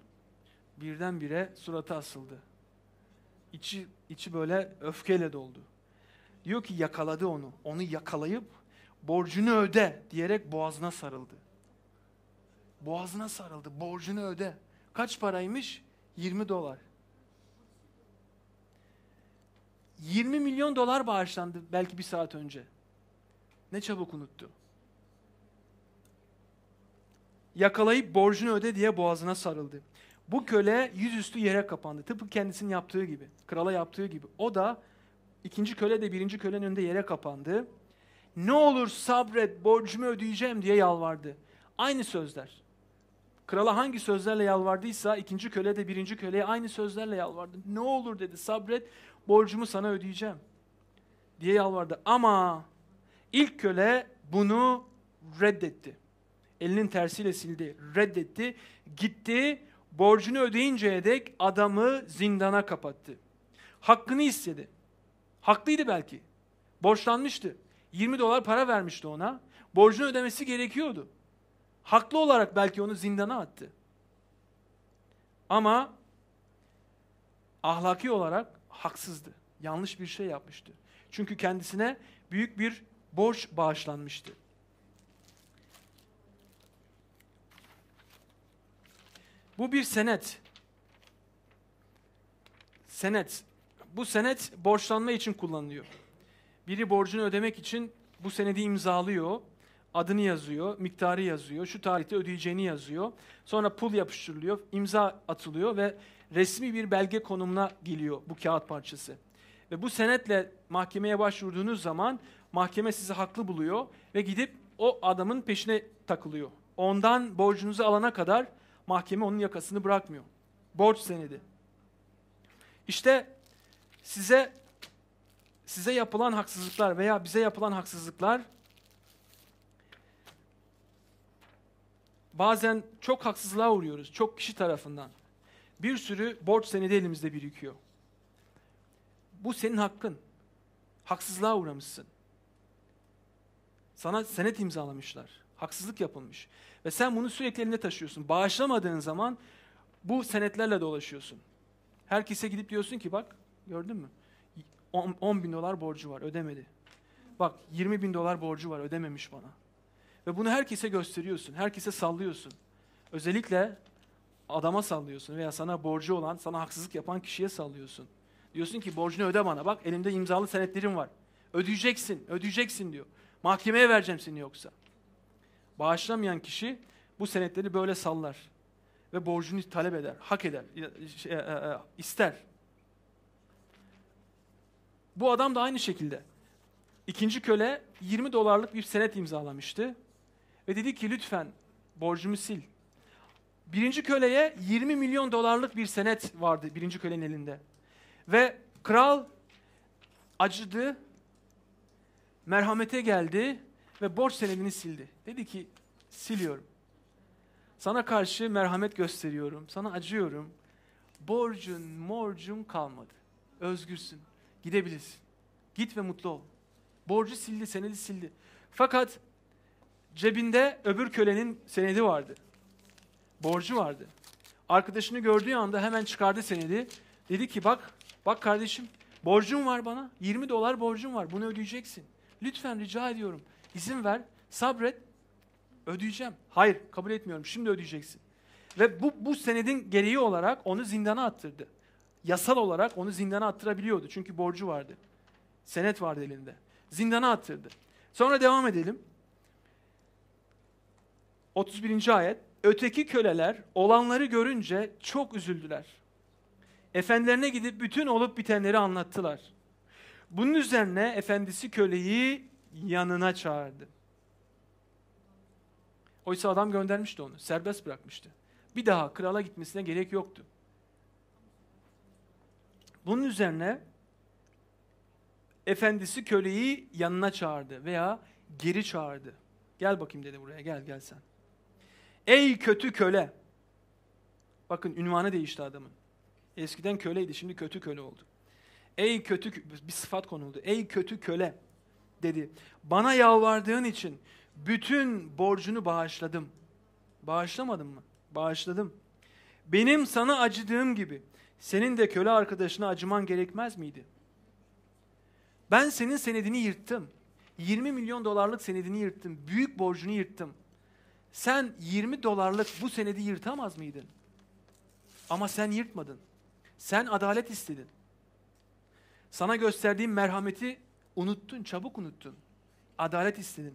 Birdenbire suratı asıldı. İçi, içi böyle öfkeyle doldu. Diyor ki yakaladı onu. Onu yakalayıp borcunu öde diyerek boğazına sarıldı. Boğazına sarıldı. Borcunu öde. Kaç paraymış? 20 dolar. 20 milyon dolar bağışlandı belki bir saat önce. Ne çabuk unuttu. Yakalayıp borcunu öde diye boğazına sarıldı. Bu köle yüzüstü yere kapandı. Tıpkı kendisinin yaptığı gibi, krala yaptığı gibi. O da İkinci köle de birinci kölenin önünde yere kapandı. Ne olur sabret borcumu ödeyeceğim diye yalvardı. Aynı sözler. Krala hangi sözlerle yalvardıysa ikinci köle de birinci köleye aynı sözlerle yalvardı. Ne olur dedi sabret borcumu sana ödeyeceğim diye yalvardı. Ama ilk köle bunu reddetti. Elinin tersiyle sildi, reddetti. Gitti, borcunu ödeyinceye dek adamı zindana kapattı. Hakkını istedi. Haklıydı belki. Borçlanmıştı. 20 dolar para vermişti ona. Borcunu ödemesi gerekiyordu. Haklı olarak belki onu zindana attı. Ama ahlaki olarak haksızdı. Yanlış bir şey yapmıştı. Çünkü kendisine büyük bir borç bağışlanmıştı. Bu bir senet. Senet bu senet borçlanma için kullanılıyor. Biri borcunu ödemek için bu senedi imzalıyor, adını yazıyor, miktarı yazıyor, şu tarihte ödeyeceğini yazıyor. Sonra pul yapıştırılıyor, imza atılıyor ve resmi bir belge konumuna geliyor bu kağıt parçası. Ve bu senetle mahkemeye başvurduğunuz zaman mahkeme sizi haklı buluyor ve gidip o adamın peşine takılıyor. Ondan borcunuzu alana kadar mahkeme onun yakasını bırakmıyor. Borç senedi. İşte size size yapılan haksızlıklar veya bize yapılan haksızlıklar bazen çok haksızlığa uğruyoruz. Çok kişi tarafından. Bir sürü borç senedi elimizde birikiyor. Bu senin hakkın. Haksızlığa uğramışsın. Sana senet imzalamışlar. Haksızlık yapılmış. Ve sen bunu sürekli elinde taşıyorsun. Bağışlamadığın zaman bu senetlerle dolaşıyorsun. Herkese gidip diyorsun ki bak Gördün mü? 10, bin dolar borcu var ödemedi. Bak 20 bin dolar borcu var ödememiş bana. Ve bunu herkese gösteriyorsun. Herkese sallıyorsun. Özellikle adama sallıyorsun veya sana borcu olan, sana haksızlık yapan kişiye sallıyorsun. Diyorsun ki borcunu öde bana. Bak elimde imzalı senetlerim var. Ödeyeceksin, ödeyeceksin diyor. Mahkemeye vereceğim seni yoksa. Bağışlamayan kişi bu senetleri böyle sallar ve borcunu talep eder, hak eder, şey, e, e, e, ister. Bu adam da aynı şekilde. İkinci köle 20 dolarlık bir senet imzalamıştı. Ve dedi ki lütfen borcumu sil. Birinci köleye 20 milyon dolarlık bir senet vardı birinci kölenin elinde. Ve kral acıdı, merhamete geldi ve borç senedini sildi. Dedi ki siliyorum. Sana karşı merhamet gösteriyorum, sana acıyorum. Borcun, morcun kalmadı. Özgürsün. Gidebilirsin. Git ve mutlu ol. Borcu sildi, senedi sildi. Fakat cebinde öbür kölenin senedi vardı. Borcu vardı. Arkadaşını gördüğü anda hemen çıkardı senedi. Dedi ki bak, bak kardeşim borcum var bana. 20 dolar borcum var. Bunu ödeyeceksin. Lütfen rica ediyorum. İzin ver, sabret. Ödeyeceğim. Hayır, kabul etmiyorum. Şimdi ödeyeceksin. Ve bu, bu senedin gereği olarak onu zindana attırdı yasal olarak onu zindana attırabiliyordu. Çünkü borcu vardı. Senet vardı elinde. Zindana attırdı. Sonra devam edelim. 31. ayet. Öteki köleler olanları görünce çok üzüldüler. Efendilerine gidip bütün olup bitenleri anlattılar. Bunun üzerine efendisi köleyi yanına çağırdı. Oysa adam göndermişti onu, serbest bırakmıştı. Bir daha krala gitmesine gerek yoktu. Bunun üzerine efendisi köleyi yanına çağırdı veya geri çağırdı. Gel bakayım dedi buraya gel gel sen. Ey kötü köle. Bakın ünvanı değişti adamın. Eskiden köleydi şimdi kötü köle oldu. Ey kötü bir sıfat konuldu. Ey kötü köle dedi. Bana yalvardığın için bütün borcunu bağışladım. Bağışlamadın mı? Bağışladım. Benim sana acıdığım gibi senin de köle arkadaşına acıman gerekmez miydi? Ben senin senedini yırttım. 20 milyon dolarlık senedini yırttım. Büyük borcunu yırttım. Sen 20 dolarlık bu senedi yırtamaz mıydın? Ama sen yırtmadın. Sen adalet istedin. Sana gösterdiğim merhameti unuttun, çabuk unuttun. Adalet istedin.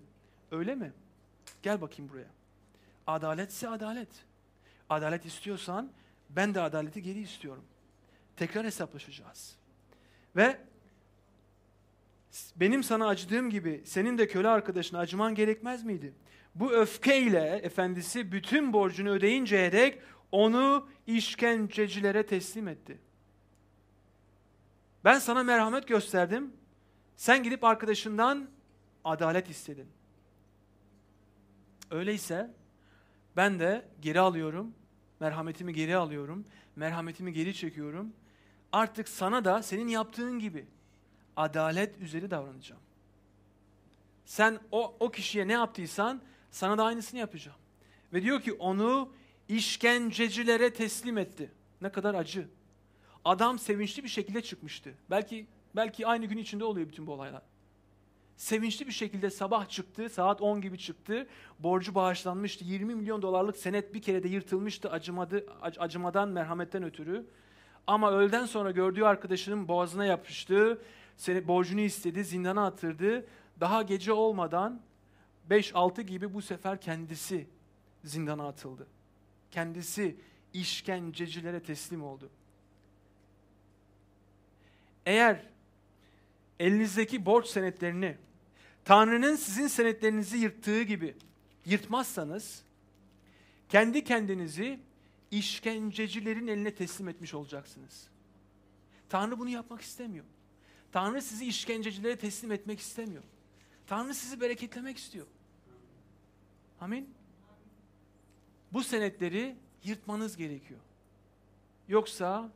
Öyle mi? Gel bakayım buraya. Adaletse adalet. Adalet istiyorsan ben de adaleti geri istiyorum. Tekrar hesaplaşacağız. Ve benim sana acıdığım gibi senin de köle arkadaşına acıman gerekmez miydi? Bu öfkeyle efendisi bütün borcunu ödeyinceye dek onu işkencecilere teslim etti. Ben sana merhamet gösterdim. Sen gidip arkadaşından adalet istedin. Öyleyse ben de geri alıyorum merhametimi geri alıyorum, merhametimi geri çekiyorum. Artık sana da senin yaptığın gibi adalet üzeri davranacağım. Sen o, o kişiye ne yaptıysan sana da aynısını yapacağım. Ve diyor ki onu işkencecilere teslim etti. Ne kadar acı. Adam sevinçli bir şekilde çıkmıştı. Belki belki aynı gün içinde oluyor bütün bu olaylar sevinçli bir şekilde sabah çıktı, saat 10 gibi çıktı. Borcu bağışlanmıştı. 20 milyon dolarlık senet bir kere de yırtılmıştı acımadı, acımadan, merhametten ötürü. Ama öğleden sonra gördüğü arkadaşının boğazına yapıştı. Seni, borcunu istedi, zindana attırdı. Daha gece olmadan 5-6 gibi bu sefer kendisi zindana atıldı. Kendisi işkencecilere teslim oldu. Eğer elinizdeki borç senetlerini Tanrı'nın sizin senetlerinizi yırttığı gibi yırtmazsanız kendi kendinizi işkencecilerin eline teslim etmiş olacaksınız. Tanrı bunu yapmak istemiyor. Tanrı sizi işkencecilere teslim etmek istemiyor. Tanrı sizi bereketlemek istiyor. Amin. Bu senetleri yırtmanız gerekiyor. Yoksa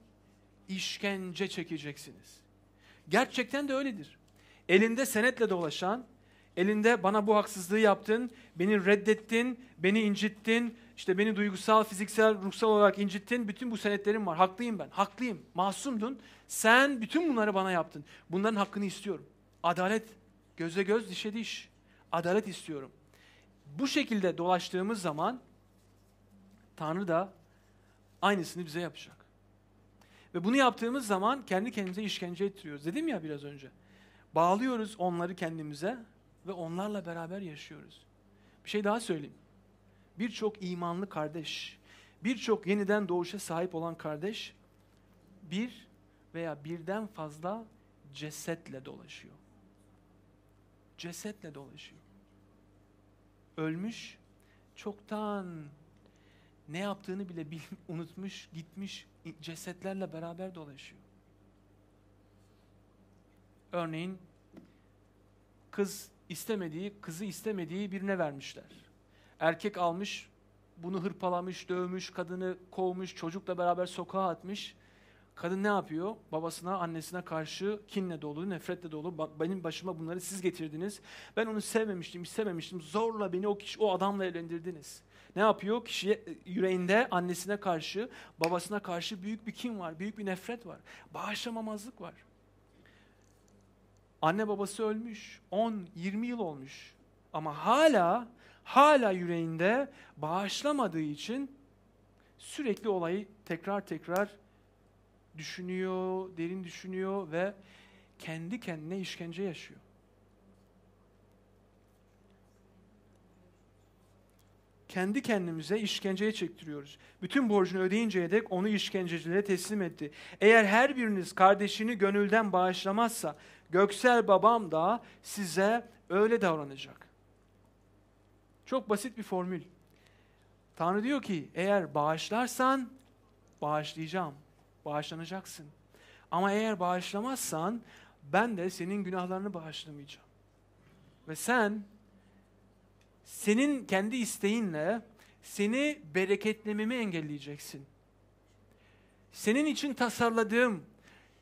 işkence çekeceksiniz. Gerçekten de öyledir. Elinde senetle dolaşan Elinde bana bu haksızlığı yaptın, beni reddettin, beni incittin, işte beni duygusal, fiziksel, ruhsal olarak incittin. Bütün bu senetlerim var. Haklıyım ben. Haklıyım. Masumdun. Sen bütün bunları bana yaptın. Bunların hakkını istiyorum. Adalet. Göze göz, dişe diş. Adalet istiyorum. Bu şekilde dolaştığımız zaman Tanrı da aynısını bize yapacak. Ve bunu yaptığımız zaman kendi kendimize işkence ettiriyoruz. Dedim ya biraz önce. Bağlıyoruz onları kendimize ve onlarla beraber yaşıyoruz. Bir şey daha söyleyeyim. Birçok imanlı kardeş, birçok yeniden doğuşa sahip olan kardeş bir veya birden fazla cesetle dolaşıyor. Cesetle dolaşıyor. Ölmüş, çoktan ne yaptığını bile bil, unutmuş, gitmiş cesetlerle beraber dolaşıyor. Örneğin kız istemediği, kızı istemediği birine vermişler. Erkek almış, bunu hırpalamış, dövmüş, kadını kovmuş, çocukla beraber sokağa atmış. Kadın ne yapıyor? Babasına, annesine karşı kinle dolu, nefretle dolu. Benim başıma bunları siz getirdiniz. Ben onu sevmemiştim, istememiştim. Zorla beni o kişi, o adamla evlendirdiniz. Ne yapıyor? kişi? E, yüreğinde annesine karşı, babasına karşı büyük bir kin var, büyük bir nefret var. Bağışlamamazlık var. Anne babası ölmüş. 10-20 yıl olmuş. Ama hala hala yüreğinde bağışlamadığı için sürekli olayı tekrar tekrar düşünüyor, derin düşünüyor ve kendi kendine işkence yaşıyor. Kendi kendimize işkenceye çektiriyoruz. Bütün borcunu ödeyinceye dek onu işkencecilere teslim etti. Eğer her biriniz kardeşini gönülden bağışlamazsa Göksel babam da size öyle davranacak. Çok basit bir formül. Tanrı diyor ki eğer bağışlarsan bağışlayacağım. Bağışlanacaksın. Ama eğer bağışlamazsan ben de senin günahlarını bağışlamayacağım. Ve sen senin kendi isteğinle seni bereketlememi engelleyeceksin. Senin için tasarladığım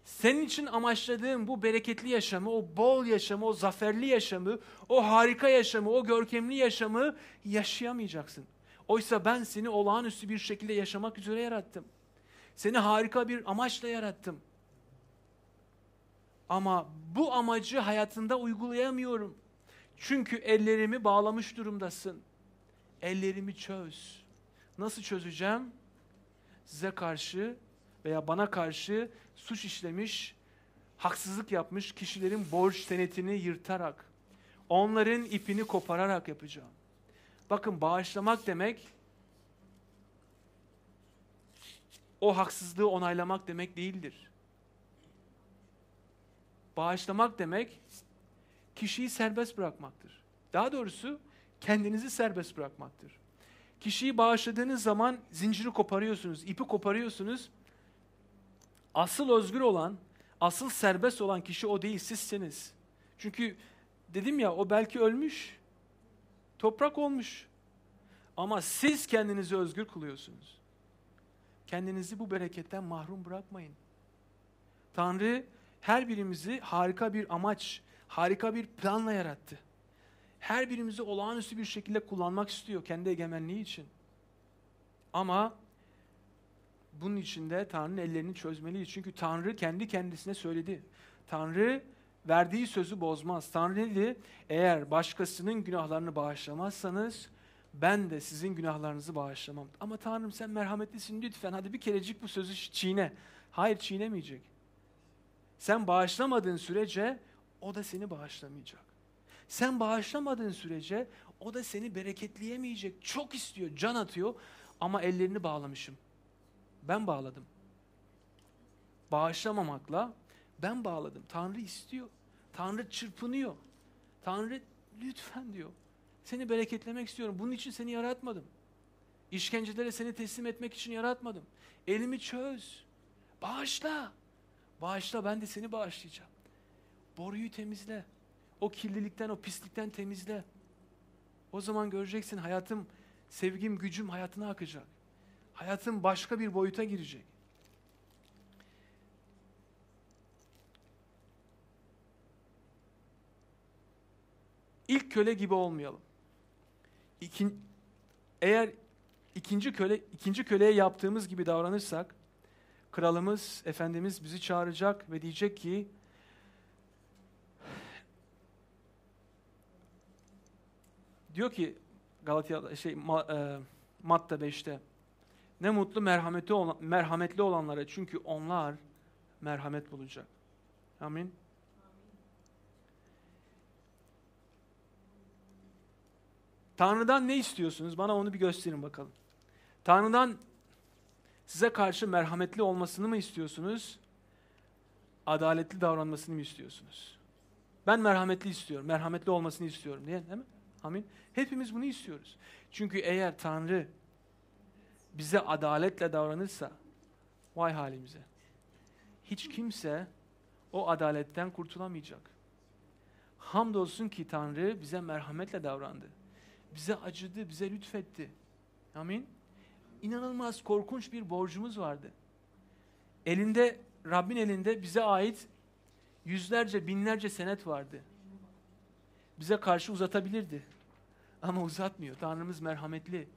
senin için amaçladığım bu bereketli yaşamı, o bol yaşamı, o zaferli yaşamı, o harika yaşamı, o görkemli yaşamı yaşayamayacaksın. Oysa ben seni olağanüstü bir şekilde yaşamak üzere yarattım. Seni harika bir amaçla yarattım. Ama bu amacı hayatında uygulayamıyorum. Çünkü ellerimi bağlamış durumdasın. Ellerimi çöz. Nasıl çözeceğim? Size karşı veya bana karşı suç işlemiş, haksızlık yapmış kişilerin borç senetini yırtarak, onların ipini kopararak yapacağım. Bakın bağışlamak demek o haksızlığı onaylamak demek değildir. Bağışlamak demek kişiyi serbest bırakmaktır. Daha doğrusu kendinizi serbest bırakmaktır. Kişiyi bağışladığınız zaman zinciri koparıyorsunuz, ipi koparıyorsunuz Asıl özgür olan, asıl serbest olan kişi o değil, sizsiniz. Çünkü dedim ya o belki ölmüş, toprak olmuş. Ama siz kendinizi özgür kılıyorsunuz. Kendinizi bu bereketten mahrum bırakmayın. Tanrı her birimizi harika bir amaç, harika bir planla yarattı. Her birimizi olağanüstü bir şekilde kullanmak istiyor kendi egemenliği için. Ama bunun içinde Tanrı'nın ellerini çözmeliyiz. Çünkü Tanrı kendi kendisine söyledi. Tanrı verdiği sözü bozmaz. Tanrı dedi, eğer başkasının günahlarını bağışlamazsanız ben de sizin günahlarınızı bağışlamam. Ama Tanrım sen merhametlisin lütfen hadi bir kerecik bu sözü çiğne. Hayır çiğnemeyecek. Sen bağışlamadığın sürece o da seni bağışlamayacak. Sen bağışlamadığın sürece o da seni bereketleyemeyecek. Çok istiyor, can atıyor ama ellerini bağlamışım. Ben bağladım. Bağışlamamakla ben bağladım. Tanrı istiyor. Tanrı çırpınıyor. Tanrı lütfen diyor. Seni bereketlemek istiyorum. Bunun için seni yaratmadım. İşkencelere seni teslim etmek için yaratmadım. Elimi çöz. Bağışla. Bağışla ben de seni bağışlayacağım. Boruyu temizle. O kirlilikten, o pislikten temizle. O zaman göreceksin hayatım, sevgim, gücüm hayatına akacak. Hayatın başka bir boyuta girecek. İlk köle gibi olmayalım. İkin, eğer ikinci köle ikinci köleye yaptığımız gibi davranırsak kralımız, efendimiz bizi çağıracak ve diyecek ki diyor ki Galatya şey e, Matta 5'te ne mutlu merhameti olan, merhametli olanlara çünkü onlar merhamet bulacak. Amin. Tanrı'dan ne istiyorsunuz? Bana onu bir gösterin bakalım. Tanrı'dan size karşı merhametli olmasını mı istiyorsunuz? Adaletli davranmasını mı istiyorsunuz? Ben merhametli istiyorum, merhametli olmasını istiyorum diye değil mi? Amin. Hepimiz bunu istiyoruz. Çünkü eğer Tanrı bize adaletle davranırsa vay halimize. Hiç kimse o adaletten kurtulamayacak. Hamdolsun ki Tanrı bize merhametle davrandı. Bize acıdı, bize lütfetti. Amin. İnanılmaz korkunç bir borcumuz vardı. Elinde Rabbin elinde bize ait yüzlerce, binlerce senet vardı. Bize karşı uzatabilirdi. Ama uzatmıyor. Tanrımız merhametli.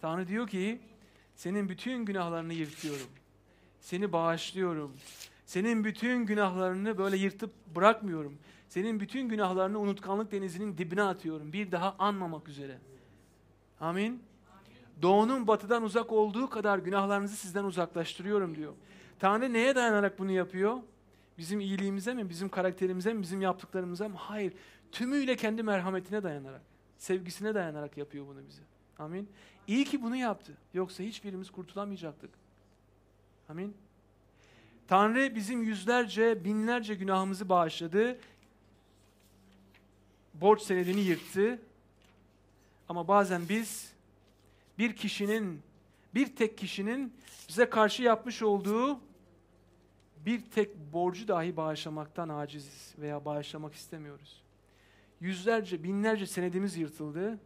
Tanrı diyor ki senin bütün günahlarını yırtıyorum. Seni bağışlıyorum. Senin bütün günahlarını böyle yırtıp bırakmıyorum. Senin bütün günahlarını unutkanlık denizinin dibine atıyorum. Bir daha anmamak üzere. Amin. Amin. Doğunun batıdan uzak olduğu kadar günahlarınızı sizden uzaklaştırıyorum diyor. Tanrı neye dayanarak bunu yapıyor? Bizim iyiliğimize mi, bizim karakterimize mi, bizim yaptıklarımıza mı? Hayır. Tümüyle kendi merhametine dayanarak, sevgisine dayanarak yapıyor bunu bize. Amin. İyi ki bunu yaptı. Yoksa hiçbirimiz kurtulamayacaktık. Amin. Tanrı bizim yüzlerce, binlerce günahımızı bağışladı. Borç senedini yırttı. Ama bazen biz bir kişinin, bir tek kişinin bize karşı yapmış olduğu bir tek borcu dahi bağışlamaktan aciziz veya bağışlamak istemiyoruz. Yüzlerce, binlerce senedimiz yırtıldı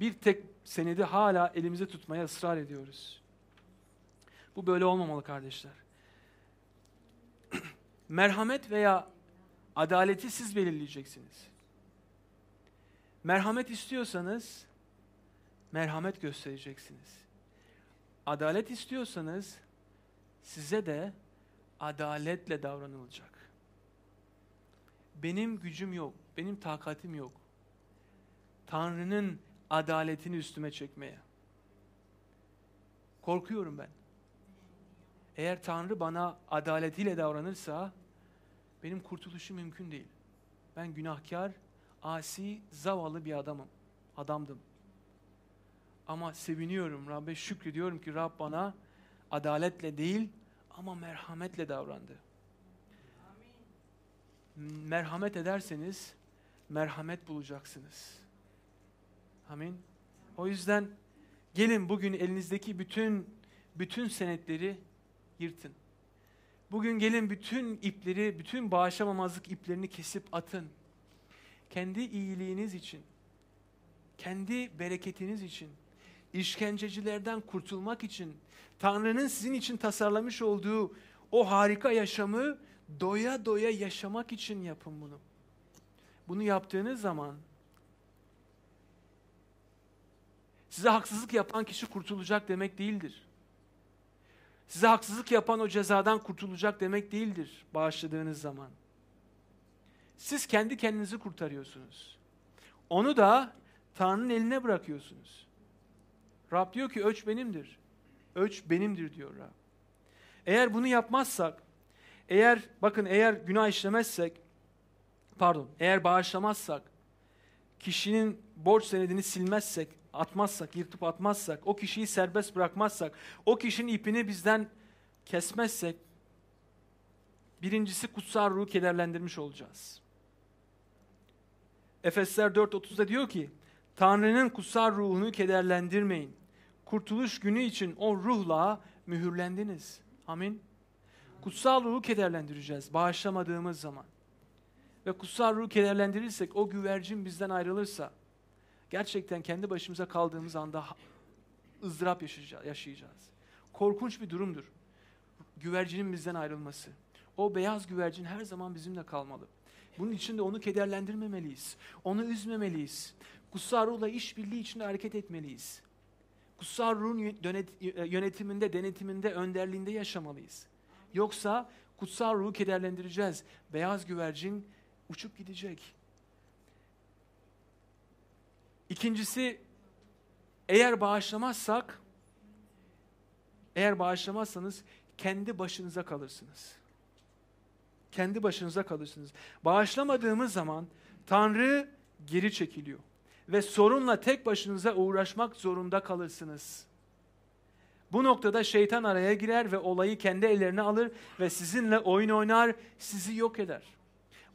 bir tek senedi hala elimize tutmaya ısrar ediyoruz. Bu böyle olmamalı kardeşler. Merhamet veya adaleti siz belirleyeceksiniz. Merhamet istiyorsanız merhamet göstereceksiniz. Adalet istiyorsanız size de adaletle davranılacak. Benim gücüm yok, benim takatim yok. Tanrı'nın adaletini üstüme çekmeye. Korkuyorum ben. Eğer Tanrı bana adaletiyle davranırsa benim kurtuluşum mümkün değil. Ben günahkar, asi, zavallı bir adamım. Adamdım. Ama seviniyorum Rabbe şükrediyorum ki Rab bana adaletle değil ama merhametle davrandı. Merhamet ederseniz merhamet bulacaksınız. Amin. O yüzden gelin bugün elinizdeki bütün bütün senetleri yırtın. Bugün gelin bütün ipleri, bütün bağışlamamazlık iplerini kesip atın. Kendi iyiliğiniz için, kendi bereketiniz için, işkencecilerden kurtulmak için, Tanrı'nın sizin için tasarlamış olduğu o harika yaşamı doya doya yaşamak için yapın bunu. Bunu yaptığınız zaman Size haksızlık yapan kişi kurtulacak demek değildir. Size haksızlık yapan o cezadan kurtulacak demek değildir bağışladığınız zaman. Siz kendi kendinizi kurtarıyorsunuz. Onu da Tanrı'nın eline bırakıyorsunuz. Rab diyor ki ölç benimdir. Ölç benimdir diyor Rab. Eğer bunu yapmazsak, eğer bakın eğer günah işlemezsek, pardon eğer bağışlamazsak, kişinin borç senedini silmezsek, atmazsak, yırtıp atmazsak, o kişiyi serbest bırakmazsak, o kişinin ipini bizden kesmezsek, birincisi kutsal ruhu kederlendirmiş olacağız. Efesler 4.30'da diyor ki, Tanrı'nın kutsal ruhunu kederlendirmeyin. Kurtuluş günü için o ruhla mühürlendiniz. Amin. Kutsal ruhu kederlendireceğiz bağışlamadığımız zaman. Ve kutsal ruhu kederlendirirsek, o güvercin bizden ayrılırsa, gerçekten kendi başımıza kaldığımız anda ızdırap yaşayacağız. Korkunç bir durumdur. Güvercinin bizden ayrılması. O beyaz güvercin her zaman bizimle kalmalı. Bunun için de onu kederlendirmemeliyiz. Onu üzmemeliyiz. Kutsal ruhla işbirliği içinde hareket etmeliyiz. Kutsal ruhun yönetiminde, denetiminde, önderliğinde yaşamalıyız. Yoksa kutsal ruhu kederlendireceğiz. Beyaz güvercin uçup gidecek. İkincisi eğer bağışlamazsak eğer bağışlamazsanız kendi başınıza kalırsınız. Kendi başınıza kalırsınız. Bağışlamadığımız zaman Tanrı geri çekiliyor ve sorunla tek başınıza uğraşmak zorunda kalırsınız. Bu noktada şeytan araya girer ve olayı kendi ellerine alır ve sizinle oyun oynar, sizi yok eder.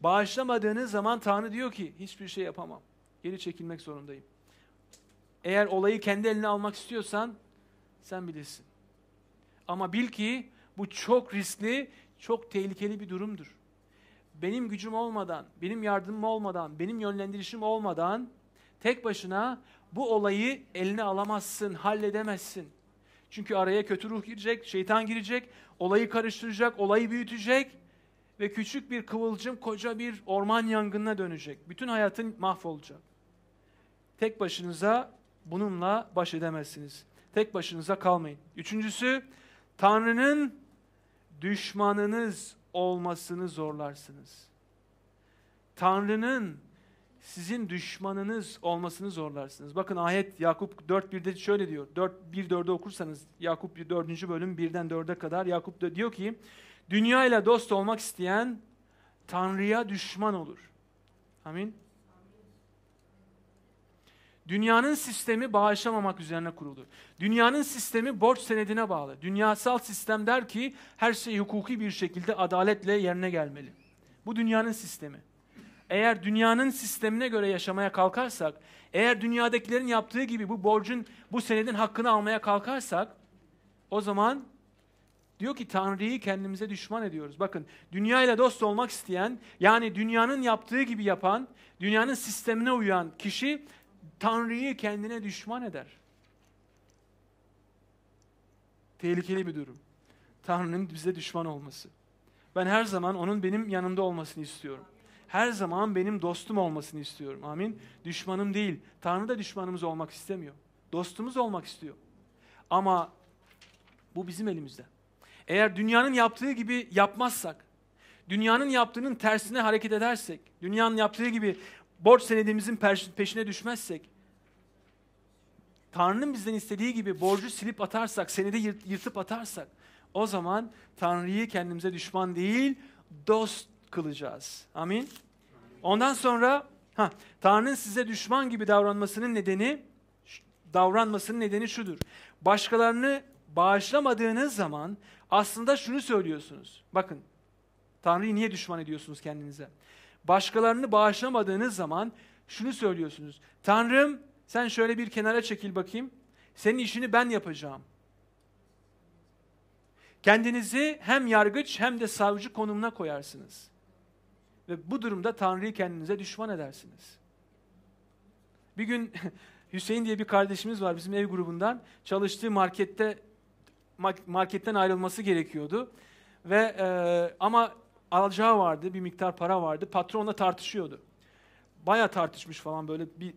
Bağışlamadığınız zaman Tanrı diyor ki hiçbir şey yapamam. Geri çekilmek zorundayım. Eğer olayı kendi eline almak istiyorsan sen bilirsin. Ama bil ki bu çok riskli, çok tehlikeli bir durumdur. Benim gücüm olmadan, benim yardımım olmadan, benim yönlendirişim olmadan tek başına bu olayı eline alamazsın, halledemezsin. Çünkü araya kötü ruh girecek, şeytan girecek, olayı karıştıracak, olayı büyütecek ve küçük bir kıvılcım koca bir orman yangınına dönecek. Bütün hayatın mahvolacak. Tek başınıza bununla baş edemezsiniz. Tek başınıza kalmayın. Üçüncüsü, Tanrı'nın düşmanınız olmasını zorlarsınız. Tanrı'nın sizin düşmanınız olmasını zorlarsınız. Bakın ayet Yakup 4.1'de şöyle diyor. 4, 1.4'e okursanız Yakup 4. bölüm 1'den 4'e kadar Yakup da diyor ki Dünya ile dost olmak isteyen Tanrı'ya düşman olur. Amin. Dünyanın sistemi bağışlamamak üzerine kuruldu. Dünyanın sistemi borç senedine bağlı. Dünyasal sistem der ki her şey hukuki bir şekilde adaletle yerine gelmeli. Bu dünyanın sistemi. Eğer dünyanın sistemine göre yaşamaya kalkarsak, eğer dünyadakilerin yaptığı gibi bu borcun, bu senedin hakkını almaya kalkarsak, o zaman Diyor ki Tanrı'yı kendimize düşman ediyoruz. Bakın dünyayla dost olmak isteyen yani dünyanın yaptığı gibi yapan, dünyanın sistemine uyan kişi Tanrı'yı kendine düşman eder. Tehlikeli bir durum. Tanrı'nın bize düşman olması. Ben her zaman onun benim yanımda olmasını istiyorum. Her zaman benim dostum olmasını istiyorum. Amin. Düşmanım değil. Tanrı da düşmanımız olmak istemiyor. Dostumuz olmak istiyor. Ama bu bizim elimizde. Eğer dünyanın yaptığı gibi yapmazsak, dünyanın yaptığının tersine hareket edersek, dünyanın yaptığı gibi borç senedimizin peşine düşmezsek, Tanrı'nın bizden istediği gibi borcu silip atarsak, seni de yırtıp atarsak o zaman Tanrı'yı kendimize düşman değil dost kılacağız. Amin. Ondan sonra ha, Tanrı'nın size düşman gibi davranmasının nedeni davranmasının nedeni şudur. Başkalarını bağışlamadığınız zaman aslında şunu söylüyorsunuz. Bakın Tanrı'yı niye düşman ediyorsunuz kendinize? Başkalarını bağışlamadığınız zaman şunu söylüyorsunuz. Tanrım sen şöyle bir kenara çekil bakayım. Senin işini ben yapacağım. Kendinizi hem yargıç hem de savcı konumuna koyarsınız. Ve bu durumda Tanrı'yı kendinize düşman edersiniz. Bir gün Hüseyin diye bir kardeşimiz var bizim ev grubundan. Çalıştığı markette marketten ayrılması gerekiyordu. Ve e, ama alacağı vardı, bir miktar para vardı. Patronla tartışıyordu. Baya tartışmış falan böyle bir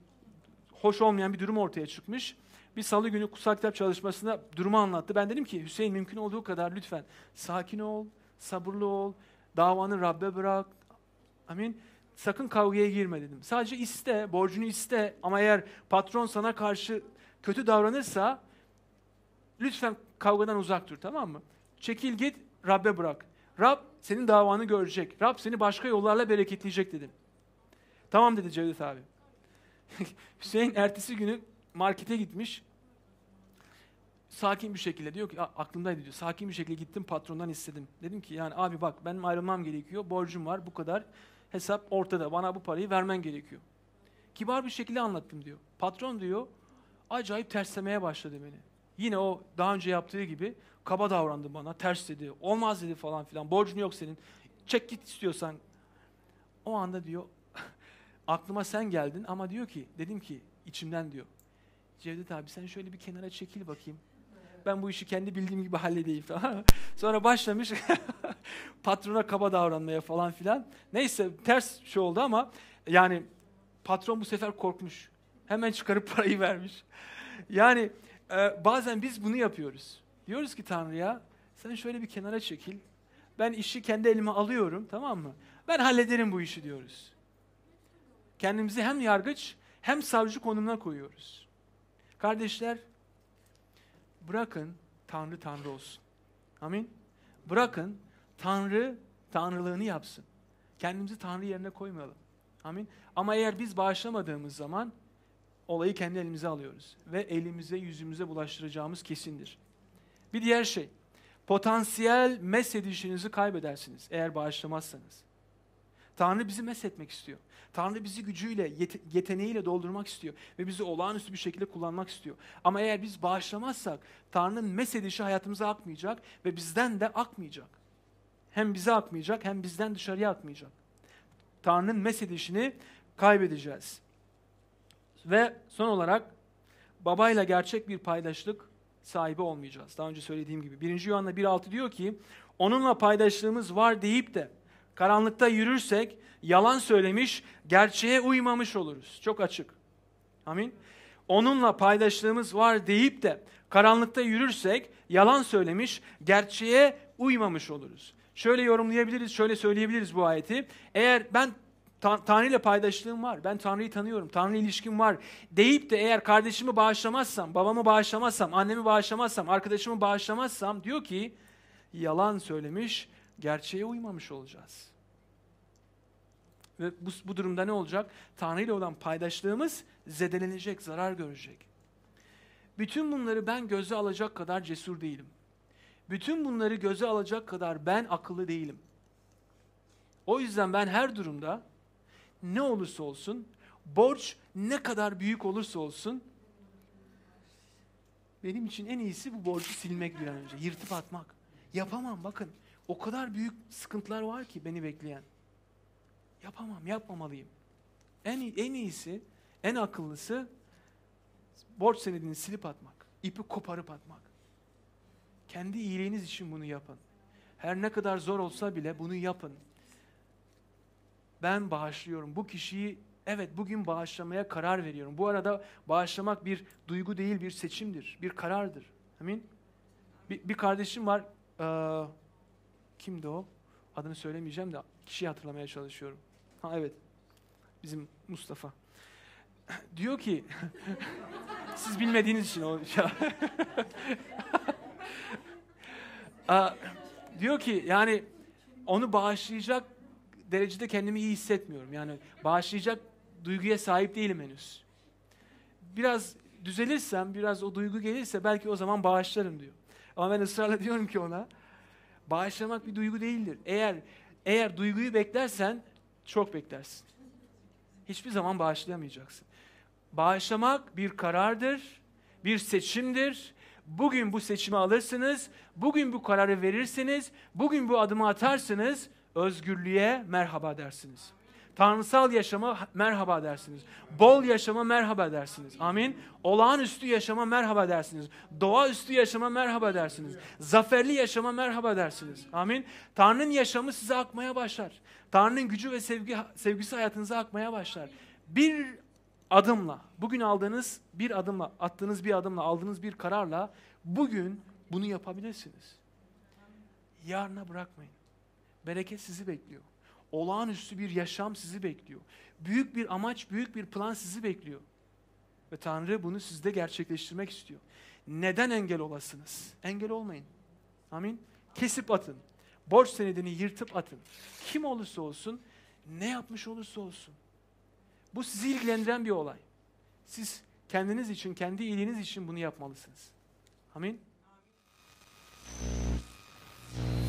hoş olmayan bir durum ortaya çıkmış. Bir salı günü kutsal kitap çalışmasında durumu anlattı. Ben dedim ki Hüseyin mümkün olduğu kadar lütfen sakin ol, sabırlı ol, davanı Rabbe bırak. Amin. Sakın kavgaya girme dedim. Sadece iste, borcunu iste ama eğer patron sana karşı kötü davranırsa lütfen kavgadan uzak dur tamam mı? Çekil git, Rabbe bırak. Rab senin davanı görecek. Rab seni başka yollarla bereketleyecek dedim. Tamam dedi Cevdet abi. Hüseyin ertesi günü markete gitmiş. Sakin bir şekilde diyor ki aklımdaydı diyor. Sakin bir şekilde gittim patrondan istedim. Dedim ki yani abi bak benim ayrılmam gerekiyor. Borcum var bu kadar. Hesap ortada. Bana bu parayı vermen gerekiyor. Kibar bir şekilde anlattım diyor. Patron diyor acayip terslemeye başladı beni. Yine o daha önce yaptığı gibi kaba davrandı bana. Ters dedi. Olmaz dedi falan filan. Borcun yok senin. Çek git istiyorsan. O anda diyor Aklıma sen geldin ama diyor ki, dedim ki içimden diyor. Cevdet abi sen şöyle bir kenara çekil bakayım. Ben bu işi kendi bildiğim gibi halledeyim falan. Sonra başlamış patrona kaba davranmaya falan filan. Neyse ters şey oldu ama yani patron bu sefer korkmuş. Hemen çıkarıp parayı vermiş. Yani e, bazen biz bunu yapıyoruz. Diyoruz ki Tanrı'ya sen şöyle bir kenara çekil. Ben işi kendi elime alıyorum tamam mı? Ben hallederim bu işi diyoruz. Kendimizi hem yargıç hem savcı konumuna koyuyoruz. Kardeşler, bırakın Tanrı Tanrı olsun. Amin. Bırakın Tanrı Tanrılığını yapsın. Kendimizi Tanrı yerine koymayalım. Amin. Ama eğer biz bağışlamadığımız zaman olayı kendi elimize alıyoruz. Ve elimize yüzümüze bulaştıracağımız kesindir. Bir diğer şey, potansiyel mesedişinizi kaybedersiniz eğer bağışlamazsanız. Tanrı bizi mesetmek istiyor. Tanrı bizi gücüyle, yeteneğiyle doldurmak istiyor ve bizi olağanüstü bir şekilde kullanmak istiyor. Ama eğer biz bağışlamazsak Tanrı'nın mesedişi hayatımıza akmayacak ve bizden de akmayacak. Hem bize akmayacak hem bizden dışarıya akmayacak. Tanrı'nın mesedişini kaybedeceğiz. Ve son olarak babayla gerçek bir paydaşlık sahibi olmayacağız. Daha önce söylediğim gibi. 1. Yuhanna 1.6 diyor ki onunla paydaşlığımız var deyip de Karanlıkta yürürsek yalan söylemiş, gerçeğe uymamış oluruz. Çok açık. Amin. Onunla paylaştığımız var deyip de karanlıkta yürürsek yalan söylemiş, gerçeğe uymamış oluruz. Şöyle yorumlayabiliriz, şöyle söyleyebiliriz bu ayeti. Eğer ben Tanrı ile paylaştığım var, ben Tanrı'yı tanıyorum, Tanrı ilişkim var deyip de eğer kardeşimi bağışlamazsam, babamı bağışlamazsam, annemi bağışlamazsam, arkadaşımı bağışlamazsam diyor ki yalan söylemiş, gerçeğe uymamış olacağız. Ve bu, bu durumda ne olacak? Tanrı ile olan paydaşlığımız zedelenecek, zarar görecek. Bütün bunları ben göze alacak kadar cesur değilim. Bütün bunları göze alacak kadar ben akıllı değilim. O yüzden ben her durumda ne olursa olsun, borç ne kadar büyük olursa olsun benim için en iyisi bu borcu silmek bir an önce, yırtıp atmak. Yapamam bakın. O kadar büyük sıkıntılar var ki beni bekleyen. Yapamam, yapmamalıyım. En, en iyisi, en akıllısı borç senedini silip atmak. ipi koparıp atmak. Kendi iyiliğiniz için bunu yapın. Her ne kadar zor olsa bile bunu yapın. Ben bağışlıyorum. Bu kişiyi evet bugün bağışlamaya karar veriyorum. Bu arada bağışlamak bir duygu değil bir seçimdir. Bir karardır. Amin. Bir, bir kardeşim var. Ee, Kimdi o? Adını söylemeyeceğim de kişiyi hatırlamaya çalışıyorum. Ha evet. Bizim Mustafa. Diyor ki siz bilmediğiniz için o şey. Aa, diyor ki yani onu bağışlayacak derecede kendimi iyi hissetmiyorum. Yani bağışlayacak duyguya sahip değilim henüz. Biraz düzelirsem, biraz o duygu gelirse belki o zaman bağışlarım diyor. Ama ben ısrarla diyorum ki ona, Bağışlamak bir duygu değildir. Eğer eğer duyguyu beklersen çok beklersin. Hiçbir zaman bağışlayamayacaksın. Bağışlamak bir karardır, bir seçimdir. Bugün bu seçimi alırsınız, bugün bu kararı verirsiniz, bugün bu adımı atarsınız, özgürlüğe merhaba dersiniz. Tanrısal yaşama merhaba dersiniz. Bol yaşama merhaba dersiniz. Amin. Olağanüstü yaşama merhaba dersiniz. Doğaüstü yaşama merhaba dersiniz. Zaferli yaşama merhaba dersiniz. Amin. Tanrı'nın yaşamı size akmaya başlar. Tanrı'nın gücü ve sevgi, sevgisi hayatınıza akmaya başlar. Bir adımla, bugün aldığınız bir adımla, attığınız bir adımla, aldığınız bir kararla bugün bunu yapabilirsiniz. Yarına bırakmayın. Bereket sizi bekliyor. Olağanüstü bir yaşam sizi bekliyor. Büyük bir amaç, büyük bir plan sizi bekliyor. Ve Tanrı bunu sizde gerçekleştirmek istiyor. Neden engel olasınız? Engel olmayın. Amin. Kesip atın. Borç senedini yırtıp atın. Kim olursa olsun, ne yapmış olursa olsun. Bu sizi ilgilendiren bir olay. Siz kendiniz için, kendi iyiliğiniz için bunu yapmalısınız. Amin. Amin.